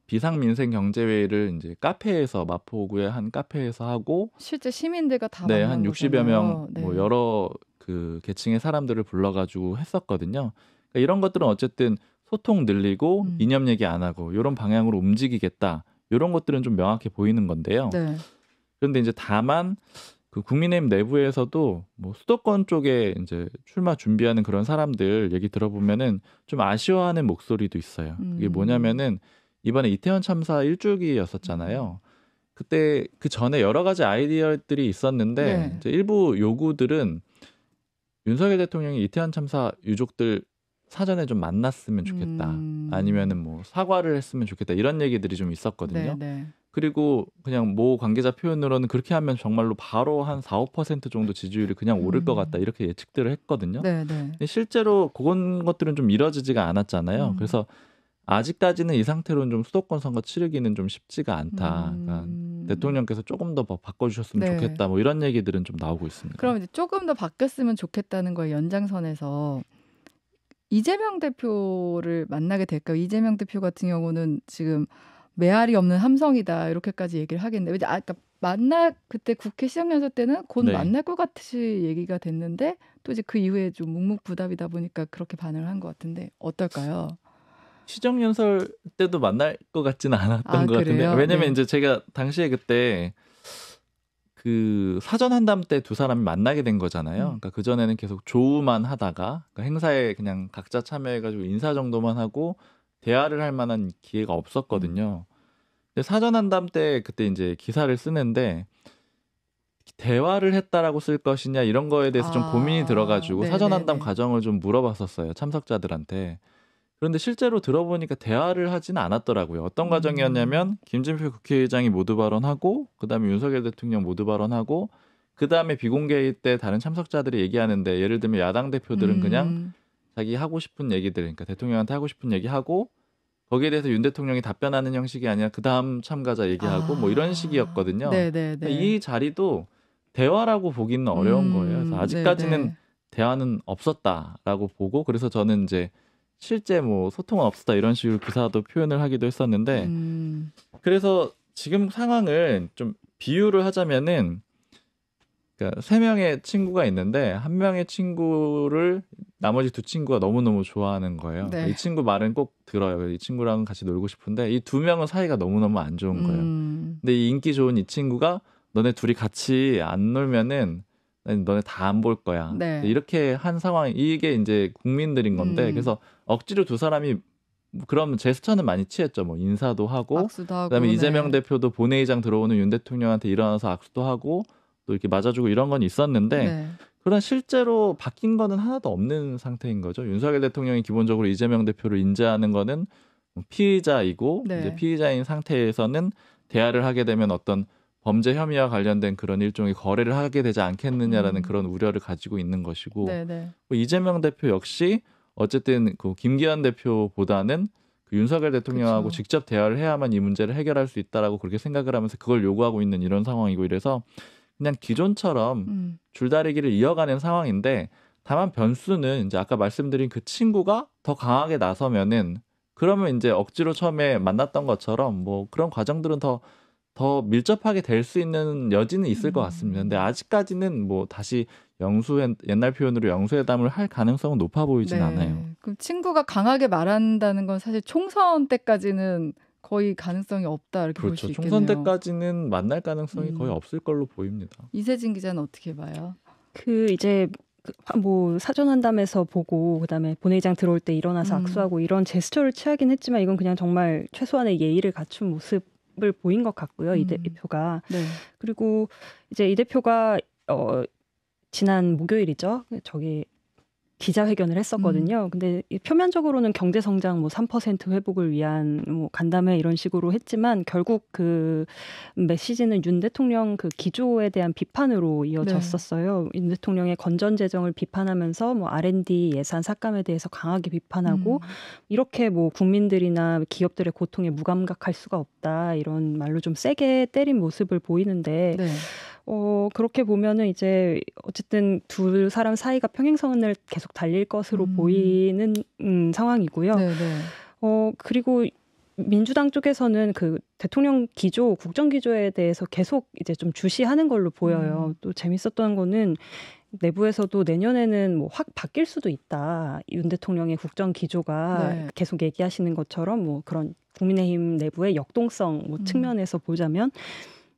비상민생경제회의를 이제 카페에서 마포구의 한 카페에서 하고 실제 시민들과 다 네, 한 60여 명 뭐 여러 그 계층의 사람들을 불러 가지고 했었거든요. 그러니까 이런 것들은 어쨌든 소통 늘리고 음. 이념 얘기 안 하고 이런 방향으로 움직이겠다. 이런 것들은 좀 명확해 보이는 건데요. 네. 그런데 이제 다만 그 국민의힘 내부에서도 뭐 수도권 쪽에 이제 출마 준비하는 그런 사람들 얘기 들어보면은 좀 아쉬워하는 목소리도 있어요. 음. 이게 뭐냐면은 이번에 이태원 참사 일주기였었잖아요. 음. 그때 그 전에 여러 가지 아이디어들이 있었는데 네. 이제 일부 요구들은 윤석열 대통령이 이태원 참사 유족들 사전에 좀 만났으면 좋겠다. 음... 아니면은 뭐 사과를 했으면 좋겠다. 이런 얘기들이 좀 있었거든요. 네네. 네. 그리고 그냥 모 관계자 표현으로는 그렇게 하면 정말로 바로 한 4, 5% 정도 지지율이 그냥 오를 음... 것 같다. 이렇게 예측들을 했거든요. 네네. 네. 근데 실제로 그건 것들은 좀 이뤄지지가 않았잖아요. 음... 그래서 아직까지는 이 상태로는 좀 수도권 선거 치르기는 좀 쉽지가 않다. 그러니까 음... 대통령께서 조금 더 바꿔주셨으면 네. 좋겠다. 뭐 이런 얘기들은 좀 나오고 있습니다. 그럼 이제 조금 더 바뀌었으면 좋겠다는 거에 연장선에서 이재명 대표를 만나게 될까요? 이재명 대표 같은 경우는 지금 메아리 없는 함성이다 이렇게까지 얘기를 하겠는데 아, 그러니까 만나 그때 국회 시정연설 때는 곧 네. 만날 것 같이 얘기가 됐는데 또 이제 그 이후에 좀 묵묵부답이다 보니까 그렇게 반응을 한 것 같은데 어떨까요? 시정 연설 때도 만날 것 같지는 않았던 아, 것 그래요? 같은데 왜냐면 네. 이제 제가 당시에 그때 그 사전 한담 때 두 사람이 만나게 된 거잖아요. 음. 그러니까 그 전에는 계속 조우만 하다가 그러니까 행사에 그냥 각자 참여해가지고 인사 정도만 하고 대화를 할 만한 기회가 없었거든요. 음. 근데 사전 한담 때 그때 이제 기사를 쓰는데 대화를 했다라고 쓸 것이냐 이런 거에 대해서 아, 좀 고민이 들어가지고 네네네. 사전 한담 네. 과정을 좀 물어봤었어요 참석자들한테. 그런데 실제로 들어보니까 대화를 하지는 않았더라고요. 어떤 음. 과정이었냐면 김진표 국회의장이 모두 발언하고 그다음에 윤석열 대통령 모두 발언하고 그다음에 비공개일때 다른 참석자들이 얘기하는데 예를 들면 야당 대표들은 음. 그냥 자기 하고 싶은 얘기들 그러니까 대통령한테 하고 싶은 얘기하고 거기에 대해서 윤 대통령이 답변하는 형식이 아니라 그다음 참가자 얘기하고 아. 뭐 이런 아. 식이었거든요. 네, 네, 네. 그러니이 자리도 대화라고 보기는 어려운 음. 거예요. 그래서 아직까지는 네네. 대화는 없었다라고 보고 그래서 저는 이제 실제 뭐 소통은 없었다 이런 식으로 기사도 표현을 하기도 했었는데 음. 그래서 지금 상황을 좀 비유를 하자면은 그러니까 세 명의 친구가 있는데 한 명의 친구를 나머지 두 친구가 너무 너무 좋아하는 거예요. 네. 이 친구 말은 꼭 들어요. 이 친구랑 같이 놀고 싶은데 이 두 명은 사이가 너무 너무 안 좋은 음. 거예요. 음. 근데 이 인기 좋은 이 친구가 너네 둘이 같이 안 놀면은 너네 다 안 볼 거야. 네. 이렇게 한 상황 이게 이제 국민들인 건데 음. 그래서 억지로 두 사람이 뭐 그럼 제스처는 많이 취했죠. 뭐 인사도 하고, 하고 그다음에 네. 이재명 대표도 본회의장 들어오는 윤 대통령한테 일어나서 악수도 하고 또 이렇게 맞아주고 이런 건 있었는데 네. 그런 실제로 바뀐 거는 하나도 없는 상태인 거죠. 윤석열 대통령이 기본적으로 이재명 대표를 인지하는 거는 피의자이고 네. 이제 피의자인 상태에서는 대화를 하게 되면 어떤 범죄 혐의와 관련된 그런 일종의 거래를 하게 되지 않겠느냐라는 음. 그런 우려를 가지고 있는 것이고 네, 네. 뭐 이재명 대표 역시 어쨌든 그 김기현 대표보다는 그 윤석열 대통령하고 그렇 직접 대화를 해야만 이 문제를 해결할 수 있다라고 그렇게 생각을 하면서 그걸 요구하고 있는 이런 상황이고 이래서 그냥 기존처럼 음. 줄다리기를 이어가는 상황인데 다만 변수는 이제 아까 말씀드린 그 친구가 더 강하게 나서면은 그러면 이제 억지로 처음에 만났던 것처럼 뭐 그런 과정들은 더더 더 밀접하게 될 수 있는 여지는 있을 음. 것 같습니다. 음. 근데 아직까지는 뭐 다시 영수 옛날 표현으로 영수회담을 할 가능성은 높아 보이진 네. 않아요. 그럼 친구가 강하게 말한다는 건 사실 총선 때까지는 거의 가능성이 없다 이렇게 그렇죠. 볼수 있겠네요. 총선 때까지는 만날 가능성이 음. 거의 없을 걸로 보입니다. 이세진 기자는 어떻게 봐요? 그 이제 그 뭐 사전 한담에서 보고 그다음에 본회의장 들어올 때 일어나서 음. 악수하고 이런 제스처를 취하긴 했지만 이건 그냥 정말 최소한의 예의를 갖춘 모습을 보인 것 같고요 음. 이 대표가 네. 그리고 이제 이 대표가 어 지난 목요일이죠. 저기 기자회견을 했었거든요. 음. 근데 표면적으로는 경제 성장 뭐3% 회복을 위한 뭐 간담회 이런 식으로 했지만 결국 그 메시지는 윤 대통령 그 기조에 대한 비판으로 이어졌었어요. 네. 윤 대통령의 건전 재정을 비판하면서 뭐 R&D 예산 삭감에 대해서 강하게 비판하고 음. 이렇게 뭐 국민들이나 기업들의 고통에 무감각할 수가 없다 이런 말로 좀 세게 때린 모습을 보이는데 네. 어, 그렇게 보면은 이제 어쨌든 둘 사람 사이가 평행선을 계속 달릴 것으로 음. 보이는 음, 상황이고요. 네네. 네. 어, 그리고 민주당 쪽에서는 그 대통령 기조, 국정 기조에 대해서 계속 이제 좀 주시하는 걸로 보여요. 음. 또 재밌었던 거는 내부에서도 내년에는 뭐 확 바뀔 수도 있다. 윤 대통령의 국정 기조가 네. 계속 얘기하시는 것처럼 뭐 그런 국민의힘 내부의 역동성 뭐 음. 측면에서 보자면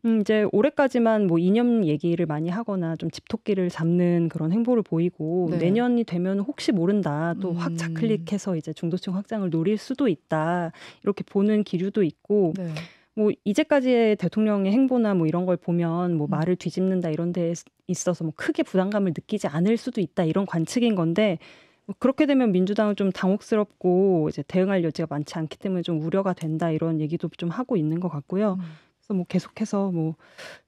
음, 이제 올해까지만 뭐 이념 얘기를 많이 하거나 좀 집토끼를 잡는 그런 행보를 보이고 네. 내년이 되면 혹시 모른다 또 음. 확 자클릭해서 이제 중도층 확장을 노릴 수도 있다 이렇게 보는 기류도 있고 네. 뭐 이제까지의 대통령의 행보나 뭐 이런 걸 보면 뭐 음. 말을 뒤집는다 이런 데 있어서 뭐 크게 부담감을 느끼지 않을 수도 있다 이런 관측인 건데 뭐 그렇게 되면 민주당은 좀 당혹스럽고 이제 대응할 여지가 많지 않기 때문에 좀 우려가 된다 이런 얘기도 좀 하고 있는 것 같고요. 음. 그래서 뭐 계속해서 뭐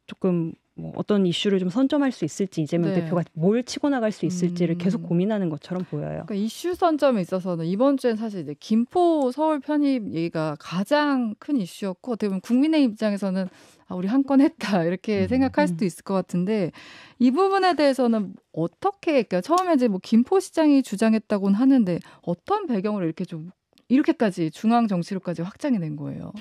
조금 뭐 어떤 이슈를 좀 선점할 수 있을지 이재명 네. 대표가 뭘 치고 나갈 수 있을지를 음. 계속 고민하는 것처럼 보여요. 그러니까 이슈 선점에 있어서는 이번 주엔 사실 이제 김포 서울 편입 얘기가 가장 큰 이슈였고 어떻게 보면 국민의 입장에서는 아 우리 한 건 했다 이렇게 음. 생각할 수도 있을 것 같은데 이 부분에 대해서는 어떻게 그러니까 처음에 이제 뭐 김포시장이 주장했다고는 하는데 어떤 배경으로 이렇게 좀 이렇게까지 중앙 정치로까지 확장이 된 거예요.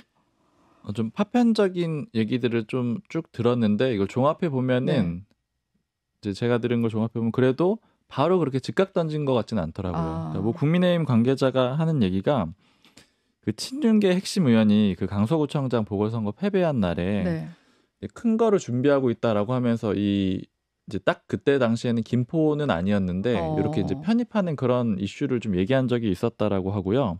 어, 좀 파편적인 얘기들을 좀 쭉 들었는데 이걸 종합해 보면은 네. 이제 제가 들은 걸 종합해 보면 그래도 바로 그렇게 즉각 던진 것 같지는 않더라고요. 아. 그러니까 뭐 국민의힘 관계자가 하는 얘기가 그 친윤계 핵심 의원이 그 강서구청장 보궐선거 패배한 날에 네. 큰 거를 준비하고 있다라고 하면서 이 이제 딱 그때 당시에는 김포는 아니었는데 어. 이렇게 이제 편입하는 그런 이슈를 좀 얘기한 적이 있었다라고 하고요.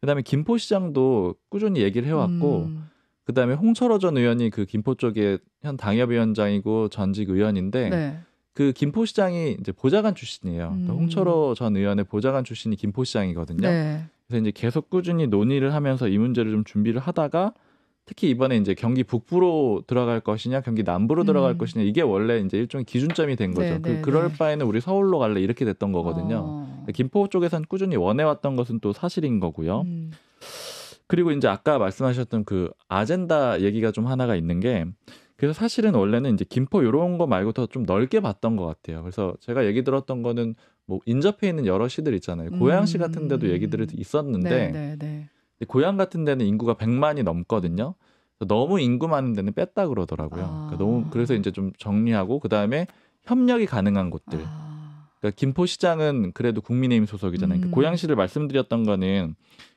그다음에 김포시장도 꾸준히 얘기를 해왔고 음. 그다음에 홍철호 전 의원이 그 김포 쪽에 현 당협위원장이고 전직 의원인데 네. 그 김포시장이 이제 보좌관 출신이에요. 그러니까 음. 홍철호 전 의원의 보좌관 출신이 김포시장이거든요. 네. 그래서 이제 계속 꾸준히 논의를 하면서 이 문제를 좀 준비를 하다가 특히 이번에 이제 경기 북부로 들어갈 것이냐 경기 남부로 들어갈 음. 것이냐 이게 원래 이제 일종의 기준점이 된 거죠. 네, 그, 네, 그럴 네. 바에는 우리 서울로 갈래 이렇게 됐던 거거든요. 어. 김포 쪽에선 꾸준히 원해왔던 것은 또 사실인 거고요. 음. 그리고 이제 아까 말씀하셨던 그 아젠다 얘기가 좀 하나가 있는 게 그래서 사실은 원래는 이제 김포 요런 거 말고 더 좀 넓게 봤던 것 같아요. 그래서 제가 얘기 들었던 거는 뭐 인접해 있는 여러 시들 있잖아요. 고양시 같은 데도 얘기들이 음. 있었는데 음. 고향 같은 데는 인구가 100만이 넘거든요. 너무 인구 많은 데는 뺐다 그러더라고요. 아. 그러니까 너무 그래서 이제 좀 정리하고 그 다음에 협력이 가능한 곳들. 아. 그러니까 김포시장은 그래도 국민의힘 소속이잖아요. 그러니까 음. 그러니까 고양시를 말씀드렸던 거는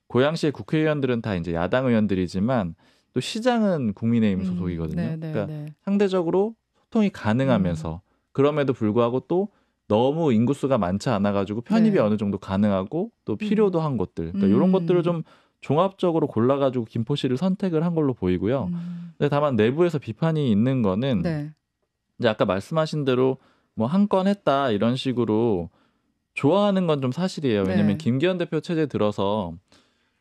고양시의 국회의원들은 다 이제 야당 의원들이지만 또 시장은 국민의힘 음. 소속이거든요. 음. 네, 네, 그러니까 네. 상대적으로 소통이 가능하면서 음. 그럼에도 불구하고 또 너무 인구수가 많지 않아가지고 편입이 네. 어느 정도 가능하고 또 필요도 음. 한 곳들 그러니까 이런 음. 것들을 좀 종합적으로 골라가지고 김포시를 선택을 한 걸로 보이고요. 음. 근데 다만 내부에서 비판이 있는 거는 네. 이제 아까 말씀하신 대로 뭐 한 건 했다 이런 식으로 좋아하는 건 좀 사실이에요. 네. 왜냐면 하 네. 김기현 대표 체제 들어서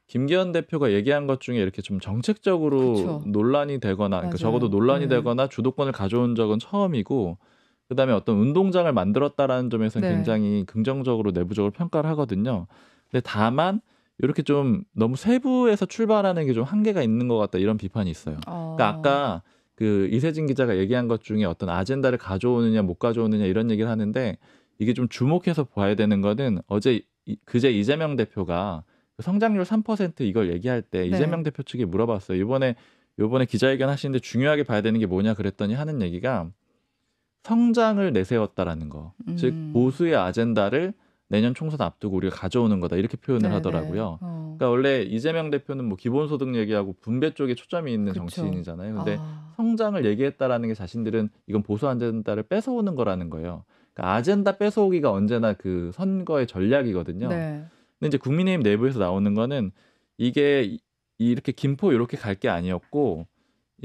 김기현 대표가 얘기한 것 중에 이렇게 좀 정책적으로 그쵸. 논란이 되거나 그러니까 적어도 논란이 네. 되거나 주도권을 가져온 적은 처음이고 그다음에 어떤 운동장을 만들었다라는 점에서는 네. 굉장히 긍정적으로 내부적으로 평가를 하거든요. 근데 다만 이렇게 좀 너무 세부에서 출발하는 게 좀 한계가 있는 것 같다 이런 비판이 있어요. 어. 그러니까 아까 그 이세진 기자가 얘기한 것 중에 어떤 아젠다를 가져오느냐 못 가져오느냐 이런 얘기를 하는데 이게 좀 주목해서 봐야 되는 거는 어제 이, 그제 이재명 대표가 그 성장률 3% 이걸 얘기할 때 네. 이재명 대표 측에 물어봤어요. 이번에 요번에 기자회견 하시는데 중요하게 봐야 되는 게 뭐냐 그랬더니 하는 얘기가 성장을 내세웠다라는 거. 음. 즉 보수의 아젠다를 내년 총선 앞두고 우리가 가져오는 거다 이렇게 표현을 네네. 하더라고요. 어. 그러니까 원래 이재명 대표는 뭐 기본소득 얘기하고 분배 쪽에 초점이 있는 그쵸. 정치인이잖아요. 근데 아. 성장을 얘기했다라는 게 자신들은 이건 보수 안젠다를 뺏어오는 거라는 거예요. 그러니까 아젠다 뺏어오기가 언제나 그 선거의 전략이거든요. 네. 근데 이제 국민의힘 내부에서 나오는 거는 이게 이렇게 김포 이렇게 갈 게 아니었고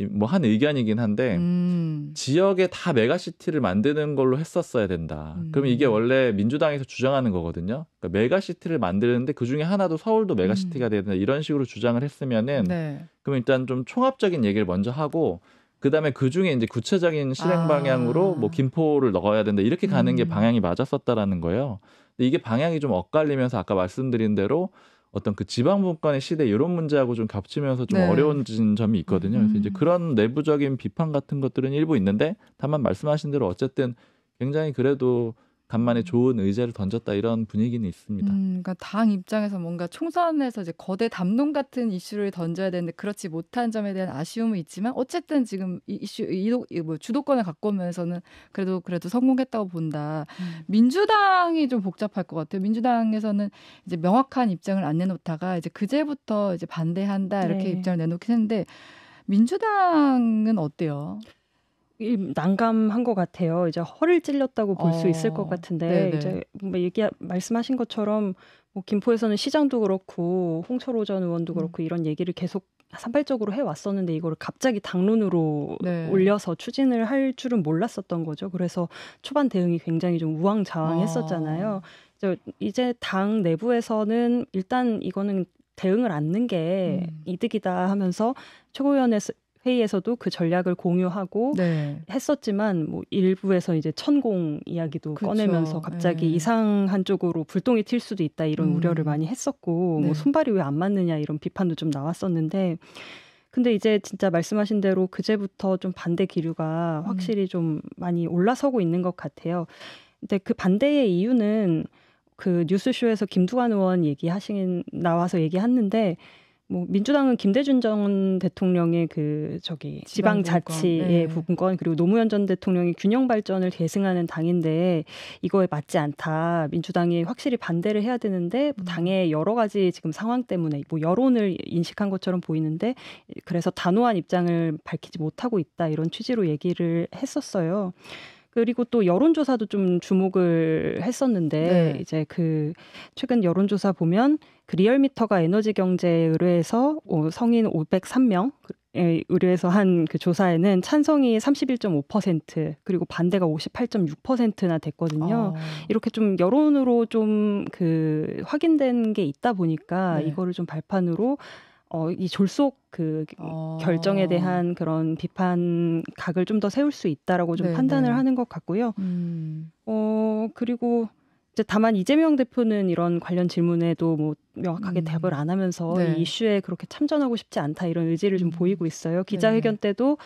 뭐한 의견이긴 한데 음. 지역에 다 메가시티를 만드는 걸로 했었어야 된다. 음. 그럼 이게 원래 민주당에서 주장하는 거거든요. 그러니까 메가시티를 만드는데 그 중에 하나도 서울도 음. 메가시티가 돼야 된다 이런 식으로 주장을 했으면은 네. 그럼 일단 좀 총합적인 얘기를 먼저 하고 그다음에 그 중에 이제 구체적인 실행 아. 방향으로 아. 뭐 김포를 넣어야 된다 이렇게 가는 음. 게 방향이 맞았었다라는 거예요. 근데 이게 방향이 좀 엇갈리면서 아까 말씀드린 대로 어떤 그 지방분권의 시대 이런 문제하고 좀 겹치면서 좀 네. 어려운 점이 있거든요. 그래서 이제 음. 그런 내부적인 비판 같은 것들은 일부 있는데 다만 말씀하신 대로 어쨌든 굉장히 그래도 간만에 좋은 의제를 던졌다 이런 분위기는 있습니다. 음, 그러니까 당 입장에서 뭔가 총선에서 이제 거대 담론 같은 이슈를 던져야 되는데 그렇지 못한 점에 대한 아쉬움은 있지만 어쨌든 지금 이 이슈 이도 뭐 주도권을 갖고 오면서는 그래도 그래도 성공했다고 본다. 음. 민주당이 좀 복잡할 것 같아요. 민주당에서는 이제 명확한 입장을 안 내놓다가 이제 그제부터 이제 반대한다 이렇게 네. 입장을 내놓긴 했는데 민주당은 어때요? 난감한 것 같아요. 이제 허를 찔렸다고 볼수 어, 있을 것 어, 같은데 네네. 이제 뭐 얘기 말씀하신 것처럼 뭐 김포에서는 시장도 그렇고 홍철호 전 의원도 음. 그렇고 음. 이런 얘기를 계속 산발적으로 해 왔었는데 이거를 갑자기 당론으로 네. 올려서 추진을 할 줄은 몰랐었던 거죠. 그래서 초반 대응이 굉장히 좀 우왕좌왕했었잖아요. 어. 이제 당 내부에서는 일단 이거는 대응을 안는 게 음. 이득이다 하면서 최고위원회 회의에서도 그 전략을 공유하고 네. 했었지만 뭐 일부에서 이제 천공 이야기도 그쵸. 그렇죠. 꺼내면서 갑자기 네. 이상한 쪽으로 불똥이 튈 수도 있다 이런 음. 우려를 많이 했었고 뭐 네. 뭐 손발이 왜 안 맞느냐 이런 비판도 좀 나왔었는데 근데 이제 진짜 말씀하신 대로 그제부터 좀 반대 기류가 음. 확실히 음. 좀 많이 올라서고 있는 것 같아요. 근데 그 반대의 이유는 그 뉴스쇼에서 김두관 의원 얘기하신 나와서 얘기했는데 뭐 민주당은 김대중 전 대통령의 그 저기 지방자치의 네. 부 분권 그리고 노무현 전대통령이 균형 발전을 계승하는 당인데 이거에 맞지 않다 민주당이 확실히 반대를 해야 되는데 뭐 음. 당의 여러 가지 지금 상황 때문에 뭐 여론을 인식한 것처럼 보이는데 그래서 단호한 입장을 밝히지 못하고 있다 이런 취지로 얘기를 했었어요. 그리고 또 여론조사도 좀 주목을 했었는데 네. 이제 그 최근 여론조사 보면 그 리얼미터가 에너지 경제 의뢰에서 성인 503명 의뢰해서 한 그 조사에는 찬성이 31.5% 그리고 반대가 58.6%나 됐거든요. 아. 이렇게 좀 여론으로 좀 그 확인된 게 있다 보니까 네. 이거를 좀 발판으로 어, 이 졸속 그 어... 결정에 아. 대한 그런 비판 각을 좀 더 세울 수 있다라고 좀 네네. 판단을 네. 하는 것 같고요. 음... 어, 그리고 이제 다만 이재명 대표는 이런 관련 질문에도 뭐 명확하게 음... 답을 안 하면서 네. 이 이슈에 그렇게 참전하고 싶지 않다 이런 의지를 좀 음. 보이고 있어요. 네. 기자회견 때도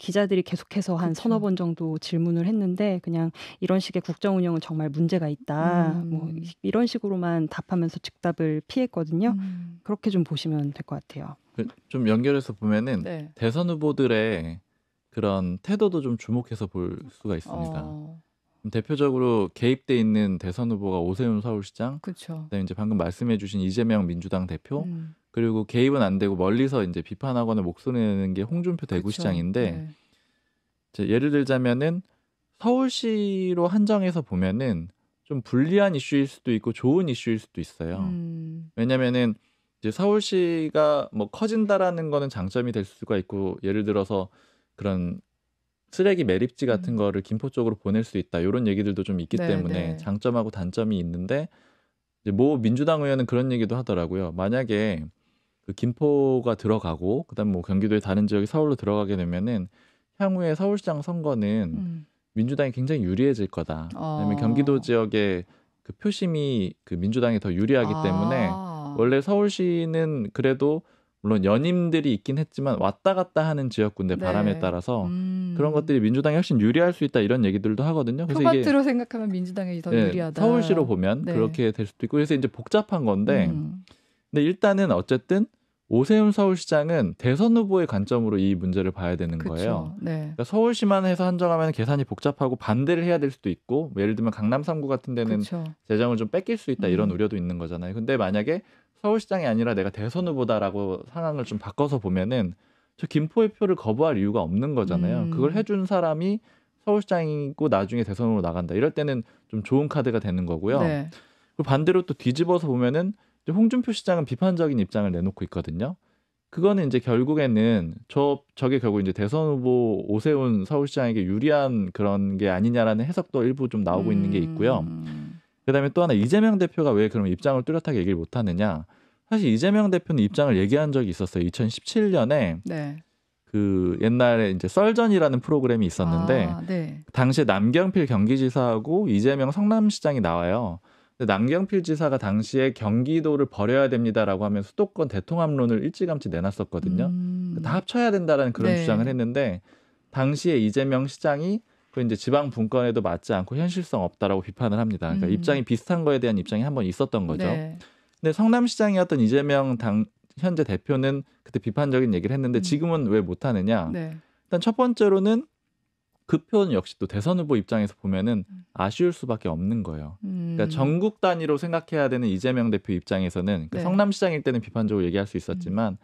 기자들이 계속해서 한 그쵸. 서너 번 정도 질문을 했는데 그냥 이런 식의 국정 운영은 정말 문제가 있다. 뭐 음. 뭐 이런 식으로만 답하면서 즉답을 피했거든요. 음. 그렇게 좀 보시면 될 것 같아요. 그 좀 연결해서 보면은 네. 대선 후보들의 그런 태도도 좀 주목해서 볼 수가 있습니다. 어. 대표적으로 개입돼 있는 대선 후보가 오세훈 서울시장, 그쵸. 그다음에 이제 방금 말씀해주신 이재명 민주당 대표, 음. 그리고 개입은 안 되고 멀리서 이제 비판하거나 목소리 내는 게 홍준표 대구시장인데 네. 예를 들자면은 서울시로 한정해서 보면은 좀 불리한 이슈일 수도 있고 좋은 이슈일 수도 있어요. 음. 왜냐면은 이제 서울시가 뭐 커진다라는 거는 장점이 될 수가 있고 예를 들어서 그런 쓰레기 매립지 같은 음. 거를 김포 쪽으로 보낼 수 있다 이런 얘기들도 좀 있기 네, 때문에 네. 장점하고 단점이 있는데 이제 모 민주당 의원은 그런 얘기도 하더라고요. 만약에 그 김포가 들어가고 그다음 뭐 경기도의 다른 지역이 서울로 들어가게 되면은 향후에 서울시장 선거는 음. 민주당이 굉장히 유리해질 거다. 어. 왜냐면 경기도 지역의 그 표심이 그 민주당이 더 유리하기 아. 때문에 원래 서울시는 그래도 물론 연임들이 있긴 했지만 왔다 갔다 하는 지역군데 네. 바람에 따라서 음. 그런 것들이 민주당이 훨씬 유리할 수 있다 이런 얘기들도 하거든요. 그래서 표밭으로 생각하면 민주당이 더 네, 유리하다. 서울시로 보면 네. 그렇게 될 수도 있고 그래서 이제 복잡한 건데 음. 근데 일단은 어쨌든 오세훈 서울시장은 대선 후보의 관점으로 이 문제를 봐야 되는 그쵸. 거예요. 네. 그러니까 서울시만 해서 한정하면 계산이 복잡하고 반대를 해야 될 수도 있고 뭐 예를 들면 강남 3구 같은 데는 그쵸. 재정을 좀 뺏길 수 있다 이런 음. 우려도 있는 거잖아요. 근데 만약에 서울시장이 아니라 내가 대선 후보다라고 상황을 좀 바꿔서 보면은 저 김포의 표를 거부할 이유가 없는 거잖아요. 음. 그걸 해준 사람이 서울시장이고 나중에 대선으로 나간다. 이럴 때는 좀 좋은 카드가 되는 거고요. 네. 그 반대로 또 뒤집어서 보면은 홍준표 시장은 비판적인 입장을 내놓고 있거든요. 그거는 이제 결국에는 저 저게 결국 이제 대선 후보 오세훈 서울시장에게 유리한 그런 게 아니냐라는 해석도 일부 좀 나오고 음. 있는 게 음. 있고요. 그다음에 또 하나 이재명 대표가 왜 그럼 입장을 뚜렷하게 얘기를 못 하느냐? 사실 이재명 대표는 입장을 얘기한 적이 있었어요. 2017년에 네. 그 옛날에 이제 썰전이라는 프로그램이 있었는데 아, 네. 당시에 남경필 경기지사하고 이재명 성남시장이 나와요. 남경필 지사가 당시에 경기도를 버려야 됩니다라고 하면 수도권 대통합론을 일찌감치 내놨었거든요. 음. 다 합쳐야 된다라는 그런 네. 주장을 했는데 당시에 이재명 시장이 그 이제 지방 분권에도 맞지 않고 현실성 없다라고 비판을 합니다. 그러니까 음. 입장이 비슷한 거에 대한 입장이 한번 있었던 거죠. 네. 근데 성남시장이었던 이재명 당 현재 대표는 그때 비판적인 얘기를 했는데 음. 지금은 왜 못하느냐? 네. 일단 첫 번째로는 그 표현 역시 또 대선 후보 입장에서 보면은 음. 아쉬울 수밖에 없는 거예요. 그러니까 음. 그러니까 전국 단위로 생각해야 되는 이재명 대표 입장에서는 그 네. 성남시장일 때는 비판적으로 얘기할 수 있었지만 음.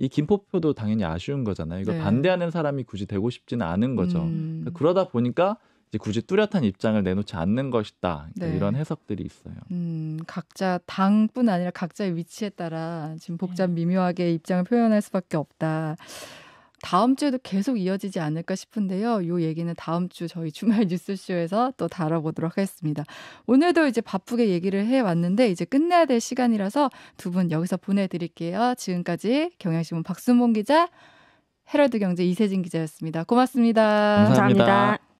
이 김포표도 당연히 아쉬운 거잖아요. 이거 네. 반대하는 사람이 굳이 되고 싶지는 않은 거죠. 음. 그러니까 그러다 보니까 이제 굳이 뚜렷한 입장을 내놓지 않는 것이다. 그러니까 네. 이런 해석들이 있어요. 음, 각자 당뿐 아니라 각자의 위치에 따라 지금 복잡 네. 미묘하게 입장을 표현할 수밖에 없다. 다음 주에도 계속 이어지지 않을까 싶은데요. 요 얘기는 다음 주 저희 주말 뉴스쇼에서 또 다뤄보도록 하겠습니다. 오늘도 이제 바쁘게 얘기를 해왔는데 이제 끝내야 될 시간이라서 두 분 여기서 보내드릴게요. 지금까지 경향신문 박순봉 기자, 헤럴드 경제 이세진 기자였습니다. 고맙습니다 감사합니다. 감사합니다.